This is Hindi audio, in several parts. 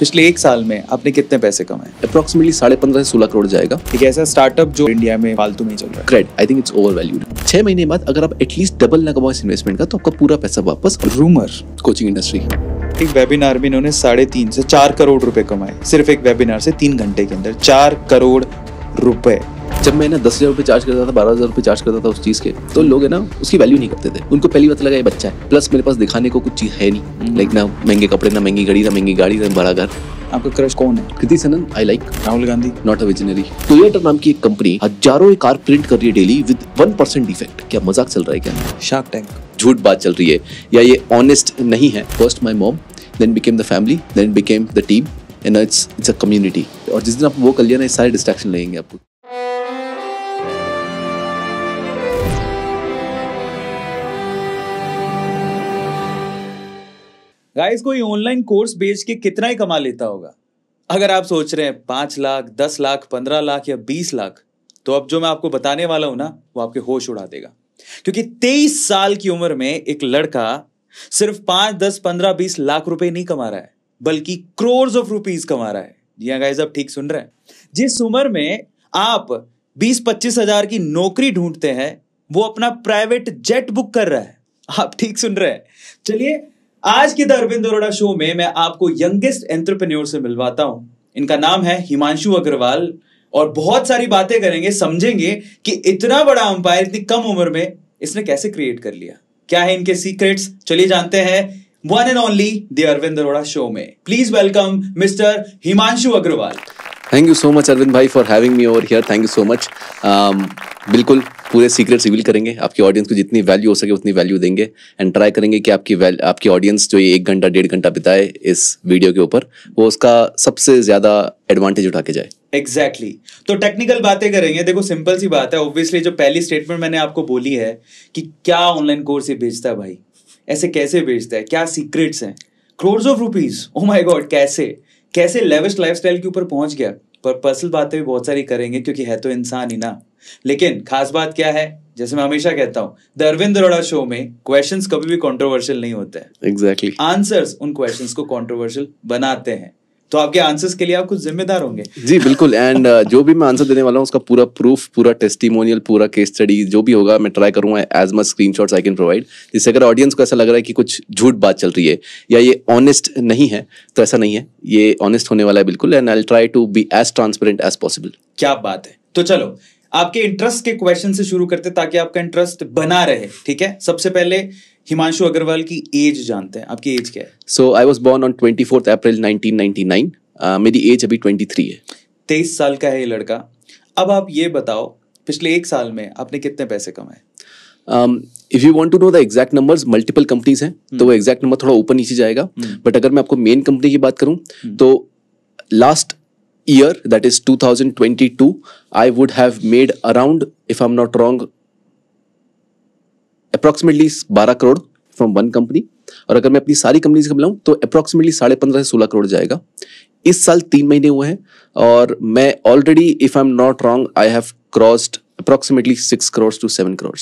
पिछले एक साल में आपने कितने पैसे कमाए अप्रोक्सीमेटली साढ़े पंद्रह से सोलह करोड़ जाएगा एक ऐसा स्टार्टअप जो इंडिया में फालतू में चल रहा है I think it's over overvalued छह महीने बाद अगर आप एटलीस्ट डबल ना कमाओ इस इन्वेस्टमेंट का तो आपका पूरा पैसा वापस रूमर कोचिंग इंडस्ट्री एक वेबिनार में इन्होंने साढ़े तीन से चार करोड़ रुपए कमाए सिर्फ एक वेबिनार से तीन घंटे के अंदर चार करोड़ रुपए जब मैं ना दस हज़ार रुपये चार्ज करता था बारह हज़ार रुपये चार्ज करता था उस चीज़ के तो लोग है ना उसकी वैल्यू नहीं करते थे उनको पहली बात तो लगा ये बच्चा है प्लस मेरे पास दिखाने को कुछ चीज़ है नहीं लाइक हम्म। ना महंगे कपड़े ना महंगी घड़ी ना महंगी गाड़ी ना बड़ा घर आपका क्रश कौन है Kriti Sanon I like Rahul Gandhi not a visionary Toyota नाम की एक कंपनी हजारों कार प्रिंट कर रही है daily with one percent defect क्या मजाक चल रहा है क्या शार्क टैंक झूठ बात चल रही है या ये ऑनेस्ट नहीं है first my mom then became the family then became the team and it's it's a community और जिस दिन आप वो कर लिया ना सारे डिस्ट्रैक्शन लगेंगे आपको गाइस कोई ऑनलाइन कोर्स बेच के कितना ही कमा लेता होगा अगर आप सोच रहे हैं पांच लाख दस लाख पंद्रह लाख या बीस लाख तो अब जो मैं आपको बताने वाला हूं ना वो आपके होश उड़ा देगा क्योंकि तेईस साल की उम्र में एक लड़का सिर्फ पांच दस पंद्रह बीस लाख रुपए नहीं कमा रहा है बल्कि क्रोर्स ऑफ रुपीज कमा रहा है जी हाँ गाइज आप ठीक सुन रहे हैं जिस उम्र में आप बीस पच्चीस हजार की नौकरी ढूंढते हैं वो अपना प्राइवेट जेट बुक कर रहा है आप ठीक सुन रहे हैं चलिए आज के द अरविंद अरोड़ा शो में मैं आपको यंगेस्ट एंटरप्रेन्योर से मिलवाता हूं इनका नाम है हिमांशु अग्रवाल और बहुत सारी बातें करेंगे समझेंगे कि इतना बड़ा अंपायर इतनी कम उम्र में इसने कैसे क्रिएट कर लिया क्या है इनके सीक्रेट्स चलिए जानते हैं one and only the Arvind Arora show में please welcome mister Himanshu Agarwal thank you so much Arvind भाई for having me over here thank you so much बिल्कुल पूरे सीक्रेट रिवील करेंगे आपकी ऑडियंस को जितनी वैल्यू हो सके उतनी वैल्यू देंगे एंड ट्राई करेंगे कि आपकी आपकी ऑडियंस जो ये एक घंटा डेढ़ घंटा बिताए इस वीडियो के ऊपर वो उसका सबसे ज्यादा एडवांटेज उठा के जाए एग्जैक्टली exactly. तो टेक्निकल बातें करेंगे देखो सिंपल सी बात है ऑब्वियसली जो पहली स्टेटमेंट मैंने आपको बोली है कि क्या ऑनलाइन कोर्स ये भेजता है भाई ऐसे कैसे भेजता है क्या सीक्रेट्स हैं crores of rupees oh my god कैसे कैसे लेवेस्ट लाइफ के ऊपर पहुंच गया पर पर्सनल बातें भी बहुत सारी करेंगे क्योंकि है तो इंसान ही ना लेकिन खास बात क्या है जैसे मैं हमेशा कहता हूँ द अरविंद अरोड़ा शो में क्वेश्चंस कभी भी कंट्रोवर्शियल नहीं होते हैं एग्जैक्टली exactly. आंसर्स उन क्वेश्चंस को कंट्रोवर्शियल बनाते हैं तो आपके आंसर्स के लिए आप कुछ जिम्मेदार होंगे जी बिल्कुल एंड uh, जो भी मैं आंसर देने वाला हूँ उसका पूरा प्रूफ पूरा टेस्टिमोनियल पूरा केस स्टडी जो भी होगा मैं ट्राई करूंगा as much screenshots I can provide जिससे अगर ऑडियंस को ऐसा लग रहा है कि कुछ झूठ बात चल रही है या ये ऑनेस्ट नहीं है तो ऐसा नहीं है ये ऑनेस्ट होने वाला है बिल्कुल and I try to be as transparent as possible क्या बात है तो चलो आपके इंटरेस्ट के क्वेश्चन से शुरू करते ताकि आपका इंटरेस्ट बना रहे ठीक है सबसे पहले हिमांशु अग्रवाल की एज जानते हैं आपकी एज क्या है so I was born on twenty fourth April मेरी एज अभी ट्वेंटी थ्री है तेईस साल का है ये लड़का अब आप ये बताओ पिछले एक साल में आपने कितने पैसे कमाए if you want to know the exact number multiple companies हैं तो वो एग्जैक्ट हम्म। नंबर थोड़ा ऊपर नीचे जाएगा बट हम्म। अगर मैं आपको मेन कंपनी की बात करूं हम्म। तो last year that is two I would have made around if I am not wrong approximately बारह करोड़ फ्रॉम वन कंपनी और अगर मैं अपनी सारी कंपनी का मिलाऊं तो अप्रॉक्सीमेटली साढ़े पंद्रह से सोलह करोड़ जाएगा इस साल तीन महीने हुए हैं और मैं already if I am not wrong I have crossed approximately six crore to seven crore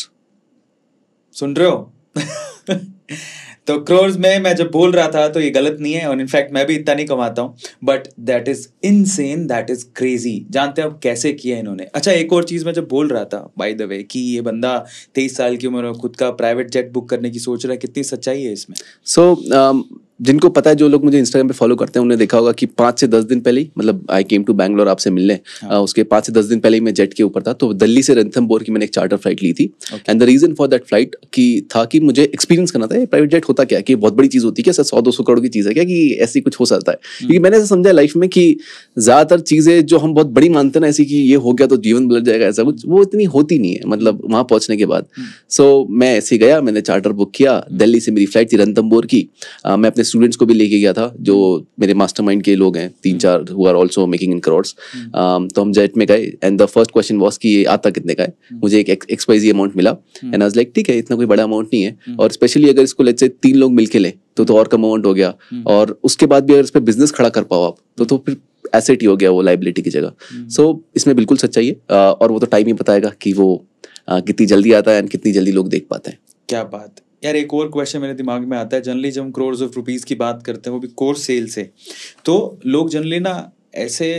सुन रहे हो तो क्रोर्स में मैं जब बोल रहा था तो ये गलत नहीं है और इनफैक्ट मैं भी इतना नहीं कमाता हूँ but that is insane that is crazy जानते हैं अब कैसे किया इन्होंने अच्छा एक और चीज़ मैं जब बोल रहा था बाय द वे कि ये बंदा तेईस साल की उम्र में खुद का प्राइवेट जेट बुक करने की सोच रहा है कितनी सच्चाई है इसमें सो so, um... जिनको पता है जो लोग मुझे इंस्टाग्राम पे फॉलो करते हैं उन्हें देखा होगा कि पांच से दस दिन पहले ही मतलब आई केम टू बैंगलोर आपसे मिलने हाँ. उसके पांच से दस दिन पहले ही मैं जेट के ऊपर था तो दिल्ली से बोर की मैंने एक चार्टर फ्लाइट ली थी and the reason for that flight की था कि मुझे एक्सपीरियंस करना था प्राइवेट जेट होता क्या कि बहुत बड़ी चीज़ होती है क्या सौ दो सौ करोड़ की चीज़ है क्या कि ऐसी कुछ हो सकता है हाँ। क्योंकि मैंने ऐसा समझा लाइफ में कि ज़्यादातर चीज़ें जो हम बहुत बड़ी मानते हैं ना ऐसी कि ये हो गया तो जीवन बदल जाएगा ऐसा कुछ वो इतनी होती नहीं है मतलब वहां पहुंचने के बाद सो हाँ। मैं ऐसे गया मैंने चार्टर बुक किया दिल्ली से मेरी फ्लाइट थी रंथम की मैं अपने स्टूडेंट्स को भी लेके गया था जो हम्म। मेरे मास्टरमाइंड के लोग हैं तीन हम्म। चार who are also making in crores तो हम जेट में गए and the first question was कि आता कितने का है हम्म। मुझे एक एक्सपाइजी अमाउंट मिला एंड आज लाइक ठीक है इतना कोई बड़ा अमाउंट नहीं है और स्पेशली अगर इसको लेट से तीन लोग मिलके लें तो तो और कम अमाउंट हो गया और उसके बाद भी अगर इस पर बिजनेस खड़ा कर पाओ आप तो तो फिर एसेट ही हो गया वो लाइबिलिटी की जगह सो so, इसमें बिल्कुल सच्चाई है uh, और वो तो टाइम ही बताएगा कि वो uh, कितनी जल्दी आता है एंड कितनी जल्दी लोग देख पाते हैं क्या बात यार एक और क्वेश्चन मेरे दिमाग में आता है जनरली जब हम करोड़ ऑफ रुपीज़ की बात करते हैं वो भी कोर सेल से तो लोग जनरली ना ऐसे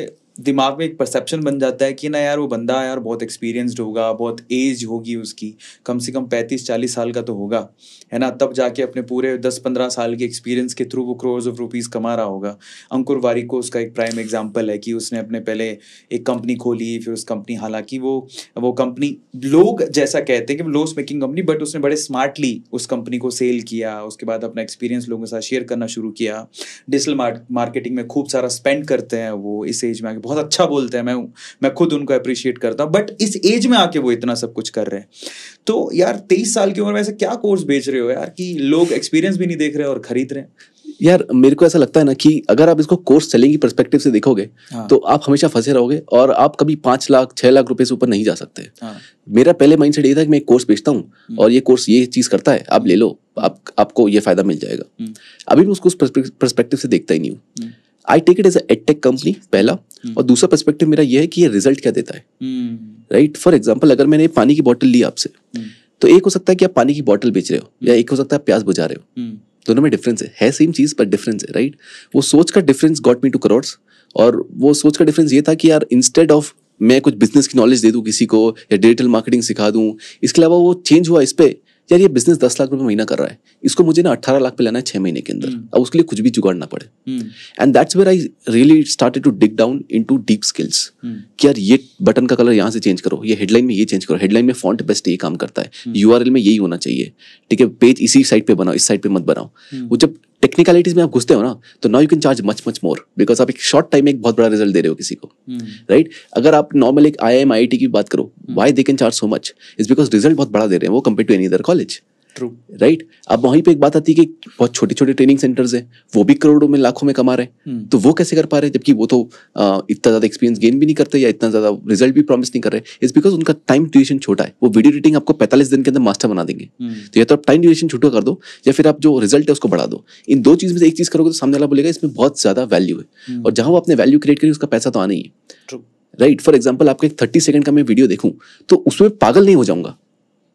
दिमाग में एक परसेप्शन बन जाता है कि ना यार वो बंदा यार बहुत एक्सपीरियंस्ड होगा बहुत एज होगी उसकी कम से कम पैंतीस चालीस साल का तो होगा है ना तब जाके अपने पूरे दस पंद्रह साल के एक्सपीरियंस के थ्रू वो क्रोर्स ऑफ रुपीज़ कमा रहा होगा अंकुर वारी को उसका एक प्राइम एग्जाम्पल है कि उसने अपने पहले एक कंपनी खोली फिर उस कंपनी हालांकि वो वो कंपनी लोग जैसा कहते हैं कि लॉस मेकिंग कंपनी बट उसने बड़े स्मार्टली उस कंपनी को सेल किया उसके बाद अपना एक्सपीरियंस लोगों के साथ शेयर करना शुरू किया डिजिटल मार्केटिंग में खूब सारा स्पेंड करते हैं वो इस एज में आगे बहुत अच्छा बोलते हैं मैं मैं खुद उनको अप्रिशिएट करता हूँ बट इस एज में आके वो इतना सब कुछ कर रहे हैं तो यार तेईस साल की उम्र में ऐसे क्या कोर्स बेच रहे हो यार कि लोग एक्सपीरियंस भी नहीं देख रहे और खरीद रहे हैं यार मेरे को ऐसा लगता है ना कि अगर आप इसको कोर्स सेलिंग की परस्पेक्टिव से देखोगे हाँ। तो आप हमेशा फंसे रहोगे और आप कभी पांच लाख छह लाख रुपए से ऊपर नहीं जा सकते हाँ। मेरा पहले माइंडसेट ये था कि मैं एक कोर्स बेचता हूँ हम्म। और ये कोर्स ये चीज करता है आप ले लो आप आपको ये फायदा मिल जाएगा हम्म। अभी मैं उसको उस परस्पेक्टिव से देखता ही नहीं हूँ हम्म। I take it as edtech company पहला हम्म। और दूसरा पर्सपेक्टिव मेरा यह है कि ये रिजल्ट क्या देता है राइट फॉर एग्जाम्पल अगर मैंने पानी की बॉटल ली आपसे हम्म। तो एक हो सकता है कि आप पानी की बॉटल बेच रहे हो हम्म। या एक हो सकता है आप प्याज बुझा रहे हो दोनों में डिफरेंस है, है सेम चीज़ पर डिफरेंस है राइट वो सोच का difference got me to crores और वो सोच का डिफरेंस ये था कि यार इंस्टेड ऑफ मैं कुछ बिजनेस की नॉलेज दे दूँ किसी को या डिजिटल मार्केटिंग सिखा दूँ इसके अलावा वो चेंज हुआ इस पर यार ये बिजनेस दस लाख रुपए महीना कर रहा है इसको मुझे ना अठारह लाख पे लेना है छह महीने के अंदर हम्म। अब उसके लिए कुछ भी जुगाड़ना पड़े and that's where I really started to dig down into deep skills कि यार ये बटन का कलर यहाँ से चेंज करो ये हेडलाइन में ये चेंज करो हेडलाइन में फॉन्ट बेस्ट ये काम करता है यू हम्म। में यही होना चाहिए ठीक है पेज इसी साइड पे बनाओ इस साइड पे मत बनाओ हम्म। वो जब टेक्निकलिटीज में आप घुसते हो ना तो now you can charge much much more because आप एक शॉर्ट टाइम में एक बहुत बड़ा रिजल्ट दे रहे हो किसी को राइट हम्म। right? अगर आप नॉर्मल एक आई एम आई टी की बात करो why they can charge so much is because result बहुत बड़ा दे रहे हैं वो compare to any other college true right अब वहीं पे एक बात आती है कि बहुत छोटे छोटे ट्रेनिंग सेंटर्स हैं वो भी करोड़ों में लाखों में कमा रहे हैं hmm. तो वो कैसे कर पा रहे हैं जबकि वो तो आ, इतना ज़्यादा एक्सपीरियंस गेन भी नहीं करते या इतना ज़्यादा रिजल्ट भी प्रॉमिस नहीं कर रहे इस बिकॉज उनका टाइम ड्यूरेशन छोटा है वो वीडियो एडिटिंग आपको पैंतालीस दिन के अंदर मास्टर बना देंगे hmm. तो या तो आप टाइम ड्यूरेशन छोटा कर दो या फिर आप जो रिजल्ट है उसको बढ़ा दो इन दो चीज़ में से एक चीज़ करोगे तो सामने वाला बोलेगा इसमें बहुत ज़्यादा वैल्यू है हम्म। और जहां वो अपने वैल्यू क्रिएट करिए उसका पैसा तो आना ही है राइट फॉर एग्जाम्पल आपका एक थर्टी सेकंड का मैं वीडियो देखूँ तो उसमें पागल नहीं हो जाऊंगा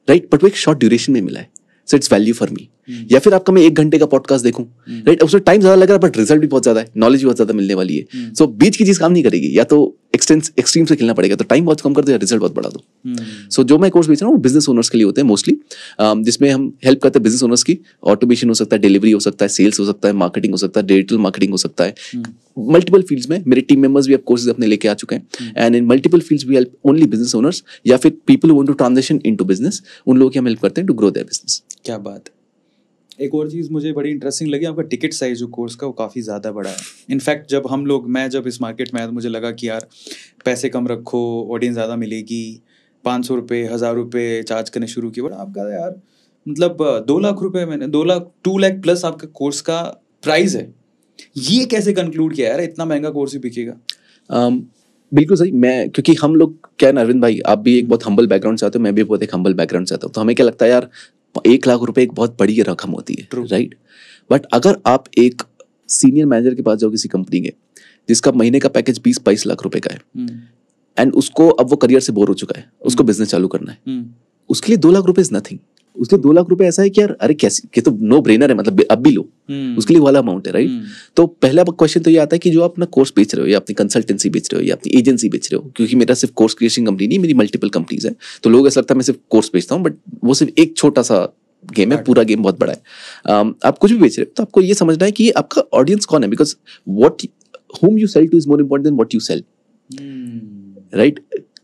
राइट बट वो एक शॉर्ट ड्यूरेशन में मिला है so it's value for me या फिर आपका मैं एक घंटे का पॉडकास्ट देखूं राइट hmm. उसमें टाइम ज्यादा लग रहा है बट रिजल्ट भी बहुत ज्यादा है नॉलेज भी बहुत ज्यादा मिलने वाली है सो hmm. बीच की चीज काम नहीं करेगी या तो एक्सट्रीम से खेलना पड़ेगा तो टाइम बहुत कम कर दो या रिजल्ट बहुत बढ़ा दो सो हम्म। so, जो मैं कोर्स बेच रहा हूँ वो बिजनेस ओनर्स के लिए होते हैं मोस्टली um, जिसमें हम हेल्प करते हैं बिजनेस ओनर्स की ऑटोमेशन हो सकता है डिलीवरी हो सकता है सेल्स हो सकता है मार्केटिंग हो सकता है डिजिटल मार्केटिंग हो सकता है मल्टीपल हम्म। फील्ड्स में मेरे टीम मेंबर्स भी अब कोर्सेज अपने लेके आ चुके हैं and in multiple fields we help only business owners या फिर people want to transaction into business उन लोगों की हम हेल्प करते हैं टू ग्रो देयर बिजनेस क्या बात है एक और चीज़ मुझे बड़ी इंटरेस्टिंग लगी आपका टिकट साइज जो कोर्स का वो काफ़ी ज़्यादा बड़ा है इनफैक्ट जब हम लोग मैं जब इस मार्केट में आया तो मुझे लगा कि यार पैसे कम रखो ऑडियंस ज़्यादा मिलेगी पाँच सौ रुपये हज़ार रुपये चार्ज करने शुरू किया बट आपका तो यार मतलब दो लाख रुपये मैंने दो लाख टू लाख प्लस आपका कोर्स का प्राइस है ये कैसे कंक्लूड किया यार इतना महंगा कोर्स ही बिकेगा um, बिल्कुल सही मैं क्योंकि हम लोग क्या है अरविंद भाई आप भी एक बहुत हम्बल बैकग्राउंड से आते हो मैं भी बहुत एक हम्बल बैकग्राउंड से आता हूँ तो हमें क्या लगता है यार एक लाख रुपए एक बहुत बड़ी रकम होती है राइट बट अगर आप एक सीनियर मैनेजर के पास जाओ किसी कंपनी के जिसका महीने का पैकेज बीस बाईस लाख रुपए का है एंड hmm. उसको अब वो करियर से बोर हो चुका है उसको बिजनेस hmm. चालू करना है hmm. उसके लिए दो लाख रुपए इज नथिंग उसने दो लाख रुपए ऐसा है कि यार अरे कैसे कि तो नो ब्रेनर है मतलब अब भी लो हम्म। उसके लिए वाला अमाउंट है राइट हम्म। तो पहला क्वेश्चन तो ये आता है कि जो अपना कोर्स बेच रहे हो या अपनी कंसल्टेंसी बेच रहे हो या अपनी एजेंसी बेच रहे हो क्योंकि मेरा सिर्फ कोर्स क्रिएशन कंपनी नहीं मेरी मल्टीपल कंपनीज है तो लोग ऐसा लगता है मैं सिर्फ कोर्स बेचता हूँ बट वो सिर्फ एक छोटा सा गेम है पूरा गेम बहुत बड़ा है um, आप कुछ भी बेच रहे हो तो आपको ये समझना है कि आपका ऑडियंस कौन है because what whom you sell to is more important than what you sell right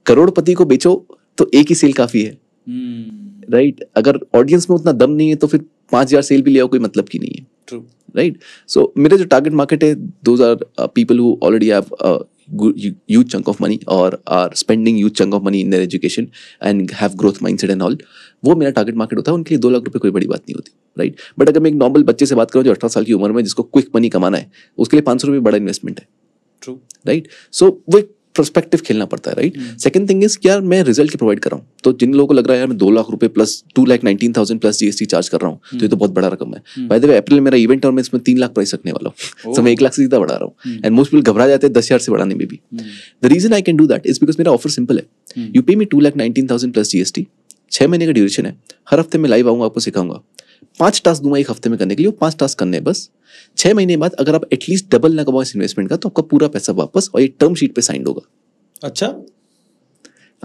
करोड़पति को बेचो तो एक ही सेल काफी है हम्म। राइट अगर ऑडियंस में उतना दम नहीं है तो फिर पाँच हज़ार सेल भी ले आओ कोई मतलब की नहीं है ट्रू राइट सो मेरा जो टारगेट मार्केट है those are people who already have chunk of money और are spending youth chunk of money in their education and have growth mindset and all वो मेरा टारगेट मार्केट होता है उनके लिए दो लाख रुपये कोई बड़ी बात नहीं होती राइट right? बट अगर मैं एक नॉर्मल बच्चे से बात करूँ जो अठारह साल की उम्र में जिसको क्विक मनी कमाना है उसके लिए पाँच सौ रुपये बड़ा इन्वेस्टमेंट है ट्रू राइट सो वो एक परस्पेक्टिव खेलना पड़ता है राइट सेकंड थिंग इज यार मैं रिजल्ट क्या प्रोवाइड कर रहा हूँ तो जिन लोगों को लग रहा है यार मैं दो लाख रुपए plus two lakh nineteen thousand plus GST charge कर रहा हूँ तो ये hmm. तो बहुत बड़ा रकम है बाय द वे अप्रैल मेरा इवेंट और मैं इसमें तीन लाख प्राइस रखने वाला हूँ तो मैं एक लाख से सीधा बढ़ा रहा हूँ एंड मोस्ट पीपल घबरा जाते हैं दस हजार से बढ़ाने में भी the reason I can do that is because मेरा ऑफर सिंपल है you pay me two lakh nineteen thousand plus GST छह महीने का ड्यूरेशन है हर हफ्ते मैं लाइव आऊंगा आपको सिखाऊंगा पांच टास्क दूंगा एक हफ्ते में करने के लिए पांच टास्क करने बस छह महीने बाद अगर आप एटलीस्ट डबल ना कमाओ इस इन्वेस्टमेंट का तो आपका पूरा पैसा वापस और ये टर्म शीट पे साइन होगा अच्छा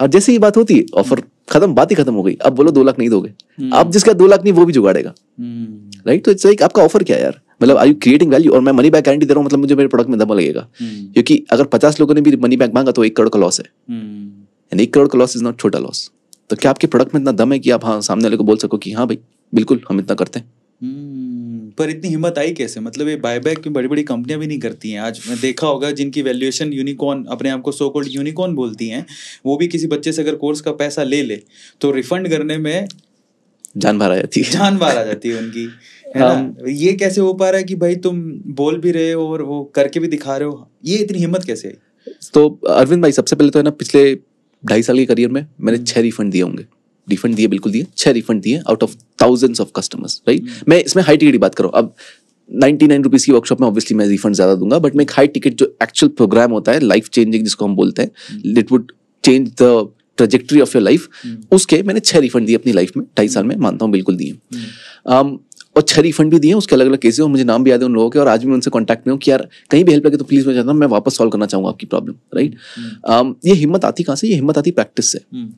और जैसे ही बात होती ऑफर खत्म बात ही खत्म हो गई अब बोलो दो लाख नहीं दोगे हम्म। अब जिसका दो लाख नहीं वो भी जुगाड़ेगा राइट हम्म। तो इट्स लाइक आपका ऑफर क्या यार मतलब आई यू क्रिएटिंग वैल्यू और मैं मनी बैक गारंटी दे रहा हूँ मतलब मुझे मेरे प्रोडक्ट में दबा लगेगा हम्म। क्योंकि अगर पचास लोगों ने भी मनी बैक मांगा तो एक करोड़ का लॉस है एंड एक करोड़ का लॉस इज नॉट छोटा लॉस तो क्या आपके प्रोडक्ट में इतना दम है कि आप हाँ सामने वाले को बोल सको कि हाँ भाई बिल्कुल हम इतना करते हैं हम्म, पर इतनी हिम्मत आई कैसे मतलब ये बायबैक में बड़ी बड़ी कंपनियां भी नहीं करती हैं आज मैं देखा होगा जिनकी वैल्यूएशन यूनिकॉर्न अपने आप को सो कॉल्ड यूनिकॉर्न बोलती हैं वो भी किसी बच्चे से अगर कोर्स का पैसा ले ले तो रिफंड करने में जान बाहर आ जाती है जान बाहर आ जाती है उनकी है हाँ। ये कैसे हो पा रहा है कि भाई तुम बोल भी रहे हो और वो करके भी दिखा रहे हो ये इतनी हिम्मत कैसे आई तो अरविंद भाई सबसे पहले तो है ना पिछले ढाई साल के करियर में मैंने हम्म। छह रिफंड दिए होंगे रिफंड दिए बिल्कुल दिए छह रिफंड दिए out of thousands of customers right मैं इसमें हाई टिकट की बात करूँ अब नाइनटी नाइन रुपीज़ की वर्कशॉप में ऑब्वियसली मैं रिफंड ज़्यादा दूंगा बट मैं एक हाई टिकट जो एक्चुअल प्रोग्राम होता है लाइफ चेंजिंग जिसको हम बोलते हैं it would change the trajectory of your life उसके मैंने छह रिफंड दिए अपनी लाइफ में ढाई साल में मानता हूँ बिल्कुल दिए hmm. um, और छह रिफंड भी दिए उसके अलग अलग केसेज और मुझे नाम भी याद है उन लोगों के और आज भी उनसे कॉन्टैक्ट में हूँ कि यार कहीं भी हेल्प लगे तो प्लीज़ मैं चाहता हूँ मैं वापस सॉल्व करना चाहूंगा आपकी प्रॉब्लम हम्म। राइट um, ये हिम्मत आती कहाँ से ये हिम्मत आती प्रैक्टिस से हम्म।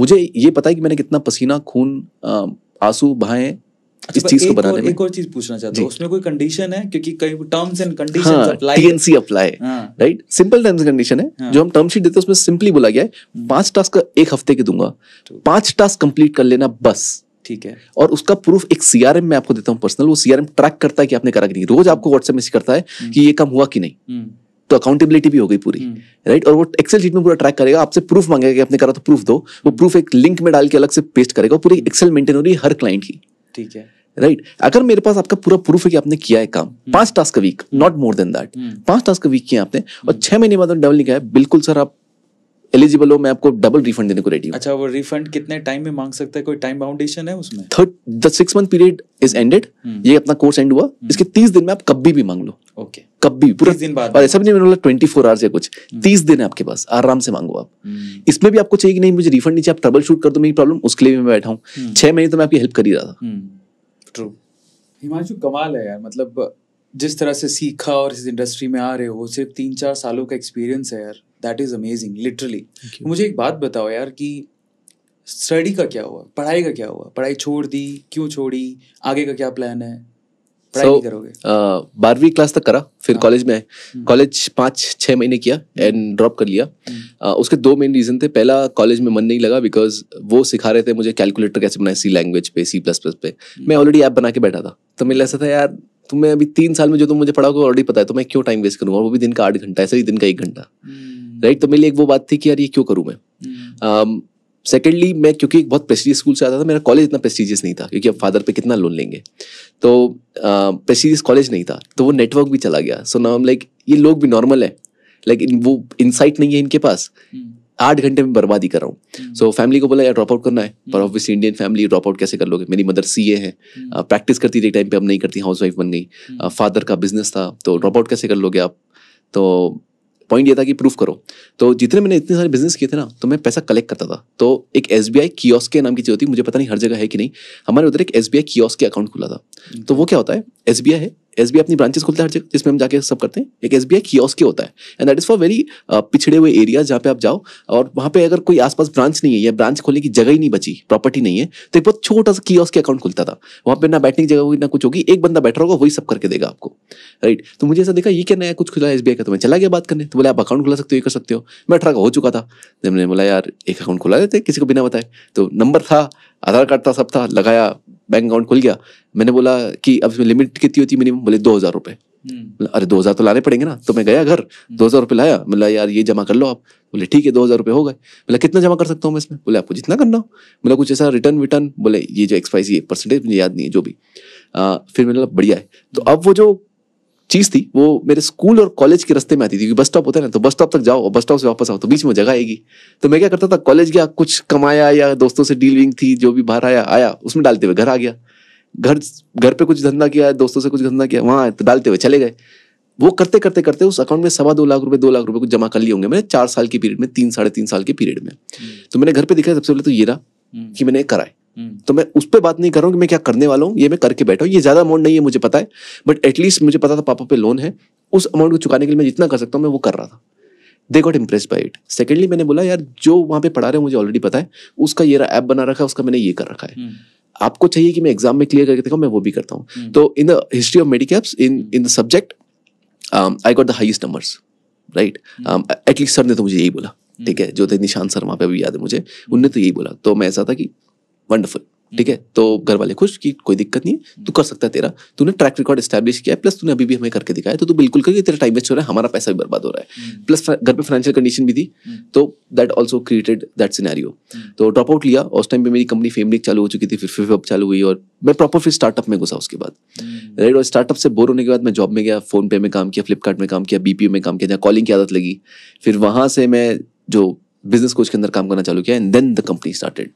मुझे ये पता है कि मैंने कितना पसीना खून um, आंसू बहाए अच्छा, इस चीज को बनाने में एक और चीज पूछना चाहता हूँ उसमें कोई कंडीशन है क्योंकि कई terms and conditions apply TnC apply right simple terms condition है हाँ। हाँ। जो हम टर्म शीट देते हैं उसमें सिंपली बोला गया है हम्म। पांच टास्क एक हफ्ते के दूंगा तो पांच टास्क कंप्लीट कर लेना बस ठीक है और उसका प्रूफ एक सीआरएम में आपको देता हूँ पर्सनल वो सीआरएम ट्रैक करता है कि आपने करा कि नहीं रोज आपको व्हाट्सएप मैसेज करता है हम्म। कि ये काम हुआ कि नहीं हम्म। तो अकाउंटेबिलिटी भी हो गई पूरी राइट हम्म। और वो एक्सेल शीट में पूरा ट्रैक करेगा आपसे प्रूफ मांगेगा कि आपने करा तो प्रूफ दो वो प्रूफ एक लिंक में डाल के अलग से पेस्ट करेगा पूरी एक्सेल मेंटेन हो रही है हर क्लाइंट की ठीक है राइट right. अगर मेरे पास आपका पूरा प्रूफ है कि आपने किया है काम पांच task week not more than that पांच टास्क वीक किया आपने और छह महीने बाद डबल निकाय बिल्कुल सर आप एलिजिबल हो मैं आपको डबल रिफंड देने को रेडी अच्छा वो रिफंड कितने टाइम में मांग सकता है कोई टाइम बाउंडेशन है उसमें third the six month period is ended ये अपना कोर्स एंड हुआ हम्म। इसके तीस दिन में आप कभी भी मांग लो ओके okay. कभी पूरा दिन बाद और ऐसा भी नहीं मैंने बोला ट्वेंटी फोर आवर्स या कुछ हम्म। तीस दिन है आपके पास आराम से मांगो आप हम्म। इसमें भी आपको चाहिए कि नहीं मुझे रिफंड नहीं चाहिए आप ट्रबल शूट कर दो मेरी प्रॉब्लम उसके लिए भी मैं बैठा हूँ छह महीने तो मैं आपकी हेल्प कर ही रहा था ट्रू हिमांशु कमाल है यार मतलब जिस तरह से सीखा और इस इंडस्ट्री में आ रहे हो सिर्फ तीन चार सालों का एक्सपीरियंस है यार दैट इज अमेजिंग लिटरली मुझे एक बात बताओ यार कि स्टडी का क्या हुआ पढ़ाई का क्या हुआ पढ़ाई छोड़ दी क्यों छोड़ी आगे का क्या प्लान है so, uh, बारहवीं क्लास तक करा फिर कॉलेज हाँ। में कॉलेज हम्म। पाँच छः महीने किया एंड हम्म। ड्रॉप कर लिया हम्म। uh, उसके दो मेन रीज़न थे पहला कॉलेज में मन नहीं लगा बिकॉज वो सिखा रहे थे मुझे कैलकुलेटर कैसे बनाए सी लैंग्वेज पे सी प्लस प्लस पे मैं ऑलरेडी ऐप बना के बैठा था तो मेरे ऐसा था यार तुम्हें अभी तीन साल में जो तुम मुझे पढ़ाओगे ऑलरेडी पता है तो मैं क्यों टाइम वेस्ट करूंगा वो भी दिन का आठ घंटा ऐसे ही दिन का एक घंटा राइट तो मेरे लिए एक वो बात थी कि यार ये क्यों करूँ मैं सेकेंडली हम्म। um, मैं क्योंकि एक बहुत प्रेस्टीजियस स्कूल से आता था तो मेरा कॉलेज इतना प्रेस्टीजियस नहीं था क्योंकि अब फादर पे कितना लोन लेंगे तो प्रेस्टीजियस uh, कॉलेज नहीं था तो वो नेटवर्क भी चला गया सो नाउ लाइक ये लोग भी नॉर्मल है लाइक वो इनसाइट नहीं है इनके पास हम्म। आठ घंटे में बर्बादी कर रहा हूँ सो हम्म। फैमिली को बोला यार ड्रॉप आउट करना है पर obviously Indian family drop out कैसे कर लोगे मेरी मदर सी ए है प्रैक्टिस करती थी टाइम पे अब नहीं करती हाउस वाइफ बन गई फादर uh, का बिजनेस था तो ड्रॉप आउट कैसे कर लोगे आप तो पॉइंट ये था कि प्रूफ करो तो जितने मैंने इतने सारे बिजनेस किए थे ना तो मैं पैसा कलेक्ट करता था तो एक एस बी आई के नाम की चीज़ होती मुझे पता नहीं हर जगह है कि नहीं हमारे उधर एक एस बी आई के अकाउंट खुला था तो वो क्या होता है एस बी आई है एस अपनी ब्रांचेस खुलता है हर जगह जिसमें हम जाके सब करते हैं एक एस बी आई होता है and that is for very पिछड़े हुए एरिया जहाँ पे आप जाओ और वहाँ पे अगर कोई आसपास ब्रांच नहीं है या ब्रांच खोलने की जगह ही नहीं बची प्रॉपर्टी नहीं है तो एक बहुत छोटा सा के अकाउंट खुलता था वहाँ पे ना बैठने की जगह होगी ना कुछ होगी एक बंदा बैठा होगा वही सब करके देगा आपको राइट तो मुझे ऐसा देखा ये क्या नया कुछ खुला एस का तो मैं चला गया बात करने तो बोले आप अकाउंट खुला सकते हो ये कर सकते हो मैं अठारह का हो चुका था जब तो मैंने बोला यार एक अकाउंट खुला देते किसी को बिना बताए तो नंबर था आधार कार्ड था सब था लगाया बैंक अकाउंट खुल गया मैंने बोला कि अब इसमें लिमिट कितनी होती मिनिमम बोले दो हज़ार रुपए हम्म। अरे दो हज़ार तो लाने पड़ेंगे ना तो मैं गया घर हम्म। दो हज़ार रुपये लाया बोला यार ये जमा कर लो आप बोले ठीक है दो हज़ार रुपये हो गए बोला कितना जमा कर सकता हूँ मैं इसमें बोले आपको जितना करना हो बोला कुछ ऐसा रिटर्न विटर्न बोले ये जो एक्सपाइसी परसेंटेज मुझे याद नहीं है जो भी फिर मैंने बोला बढ़िया है तो अब वो जो चीज थी वो मेरे स्कूल और कॉलेज के रास्ते में आती थी क्योंकि बस स्टॉप होता है ना तो बस स्टॉप तक जाओ बस स्टॉप से वापस आओ तो बीच में जगह आएगी तो मैं क्या करता था कॉलेज गया कुछ कमाया या दोस्तों से डीलिंग थी जो भी बाहर आया आया उसमें डालते हुए घर आ गया घर घर पे कुछ धंधा किया दोस्तों से कुछ धंधा किया वहाँ तो डालते हुए चले गए वो करते करते करते उस अकाउंट में सवा दो लाख रुपए दो लाख रुपए कुछ जमा कर लिए होंगे मैंने चार साल के पीरियड में तीन साढ़े तीन साल के पीरियड में हम्म। तो मैंने घर पे दिखाया सबसे पहले तो ये रहा हम्म। कि मैंने कराए हम्म। तो मैं उस पर बात नहीं कर रहा हूँ कि मैं क्या करने वाला हूँ ये मैं करके बैठा हूँ ये ज्यादा अमाउंट नहीं है मुझे पता है बट एटलीस्ट मुझे पता था पापा पे लोन है उस अमाउंट को चुकाने के लिए मैं जितना कर सकता हूँ मैं वो कर रहा था they got impress by it secondly मैंने बोला यार जो वहाँ पे पढ़ा रहे हैं मुझे ऑलरेडी पता है उसका ये ऐप बना रखा है उसका मैंने ये कर रखा है हम्म। आपको चाहिए कि मैं एग्जाम में क्लियर करके देखा मैं वो भी करता हूँ हम्म। तो in the history of Medicaps in in the subject I got the highest numbers right at least sir ने तो मुझे यही बोला ठीक है जो थे निशान सर वहाँ पे अभी याद है मुझे उनने तो यही बोला तो मैं ऐसा था कि वंडरफुल hmm. ठीक है तो घर वाले खुश कि कोई दिक्कत नहीं hmm. तू कर सकता है तेरा तूने ट्रैक रिकॉर्ड एस्टैब्लिश किया है प्लस तूने अभी भी हमें करके दिखाया तो तू बिल्कुल करके तेरा टाइम वेस्ट हो रहा है हमारा पैसा भी बर्बाद हो रहा है प्लस hmm. घर पे फाइनेंशियल कंडीशन भी थी तो that also created that scenario तो ड्रॉप आउट लिया उस टाइम पर मेरी कंपनी फेमली चालू हो चुकी थी फिर फिफ चालू हुई और मैं प्रॉपर फिर स्टार्टअप में घुसा उसके बाद राइट और स्टार्टअप से बोर होने के बाद मैं जॉब में गया फोन पे में काम किया फ्लिपकार्ट में काम किया बी में काम किया जहाँ कॉलिंग की आदत लगी फिर वहाँ से मैं जो बिजनेस कोच के अंदर काम करना चालू किया and then the company started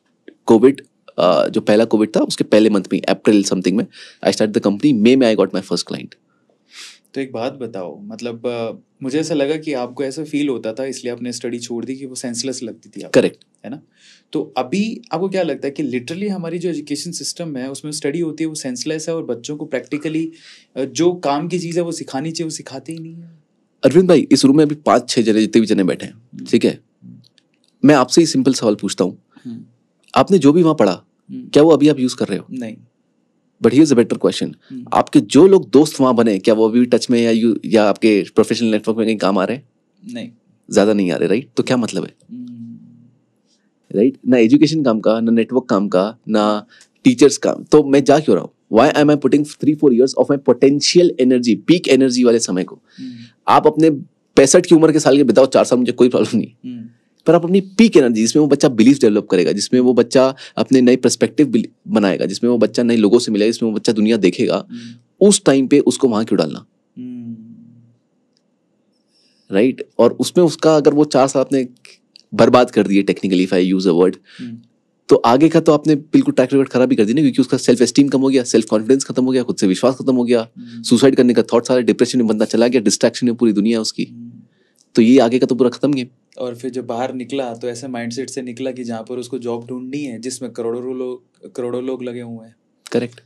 covid जो पहला कोविड था उसके पहले मंथ में अप्रैल समथिंग में I start the company May में I got my first client तो एक बात बताओ मतलब मुझे ऐसा लगा कि आपको ऐसा फील होता था इसलिए आपने स्टडी छोड़ दी कि वो सेंसलेस लगती थी करेक्ट है ना तो अभी आपको क्या लगता है कि लिटरली हमारी जो एजुकेशन सिस्टम है उसमें स्टडी होती है वो सेंसलेस है और बच्चों को प्रैक्टिकली जो काम की चीज़ है वो सिखानी चाहिए वो सिखाते ही नहीं है अरविंद भाई इस रूम में अभी पाँच छः जने जितने भी जने बैठे हैं हम्म। ठीक है मैं आपसे ही सिंपल सवाल पूछता हूँ हम्म। आपने जो भी वहां पढ़ा हम्म। क्या वो अभी आप यूज कर रहे हो नहीं बट ही बेटर क्वेश्चन आपके जो लोग दोस्त वहां बने क्या वो अभी टच में या यू या आपके प्रोफेशनल नेटवर्क में कहीं काम आ रहे हैं नहीं ज्यादा नहीं आ रहे राइट तो क्या मतलब है राइट हम्म। ना एजुकेशन काम का ना नेटवर्क काम का ना टीचर्स काम तो मैं जा क्यों रहा हूँ why I I putting three four years of my potential energy peak energy वाले समय को हम्म। आप अपने पैंसठ की उम्र के साल के बिताओ चार साल मुझे कोई प्रॉब्लम नहीं पर आप अपनी पीक एनर्जी जिसमें वो बच्चा बिलीफ डेवलप करेगा जिसमें वो बच्चा अपने नए परस्पेक्टिव बनाएगा जिसमें वो बच्चा नए लोगों से मिलेगा जिसमें वो बच्चा दुनिया देखेगा हम्म। उस टाइम पे उसको वहां क्यों डालना राइट हम्म। right? और उसमें उसका अगर वो चार साल आपने बर्बाद कर दिए technically I use a word तो आगे का तो आपने बिल्कुल ट्रैक रिकॉर्ड खराब ही कर दिया ना क्योंकि उसका सेल्फ एस्टीम कम हो गया सेल्फ कॉन्फिडेंस खत्म हो गया खुद से विश्वास खत्म हो गया सुसाइड हम्म। करने का थॉट सारा डिप्रेशन में बंदा चला गया डिस्ट्रैक्शन में पूरी दुनिया उसकी तो ये आगे का तो पूरा खत्म गेम और फिर जब बाहर निकला तो ऐसे माइंडसेट से निकला कि जहाँ पर उसको जॉब ढूंढनी है जिसमें करोड़ों लोग करोड़ों लोग लगे हुए हैं करेक्ट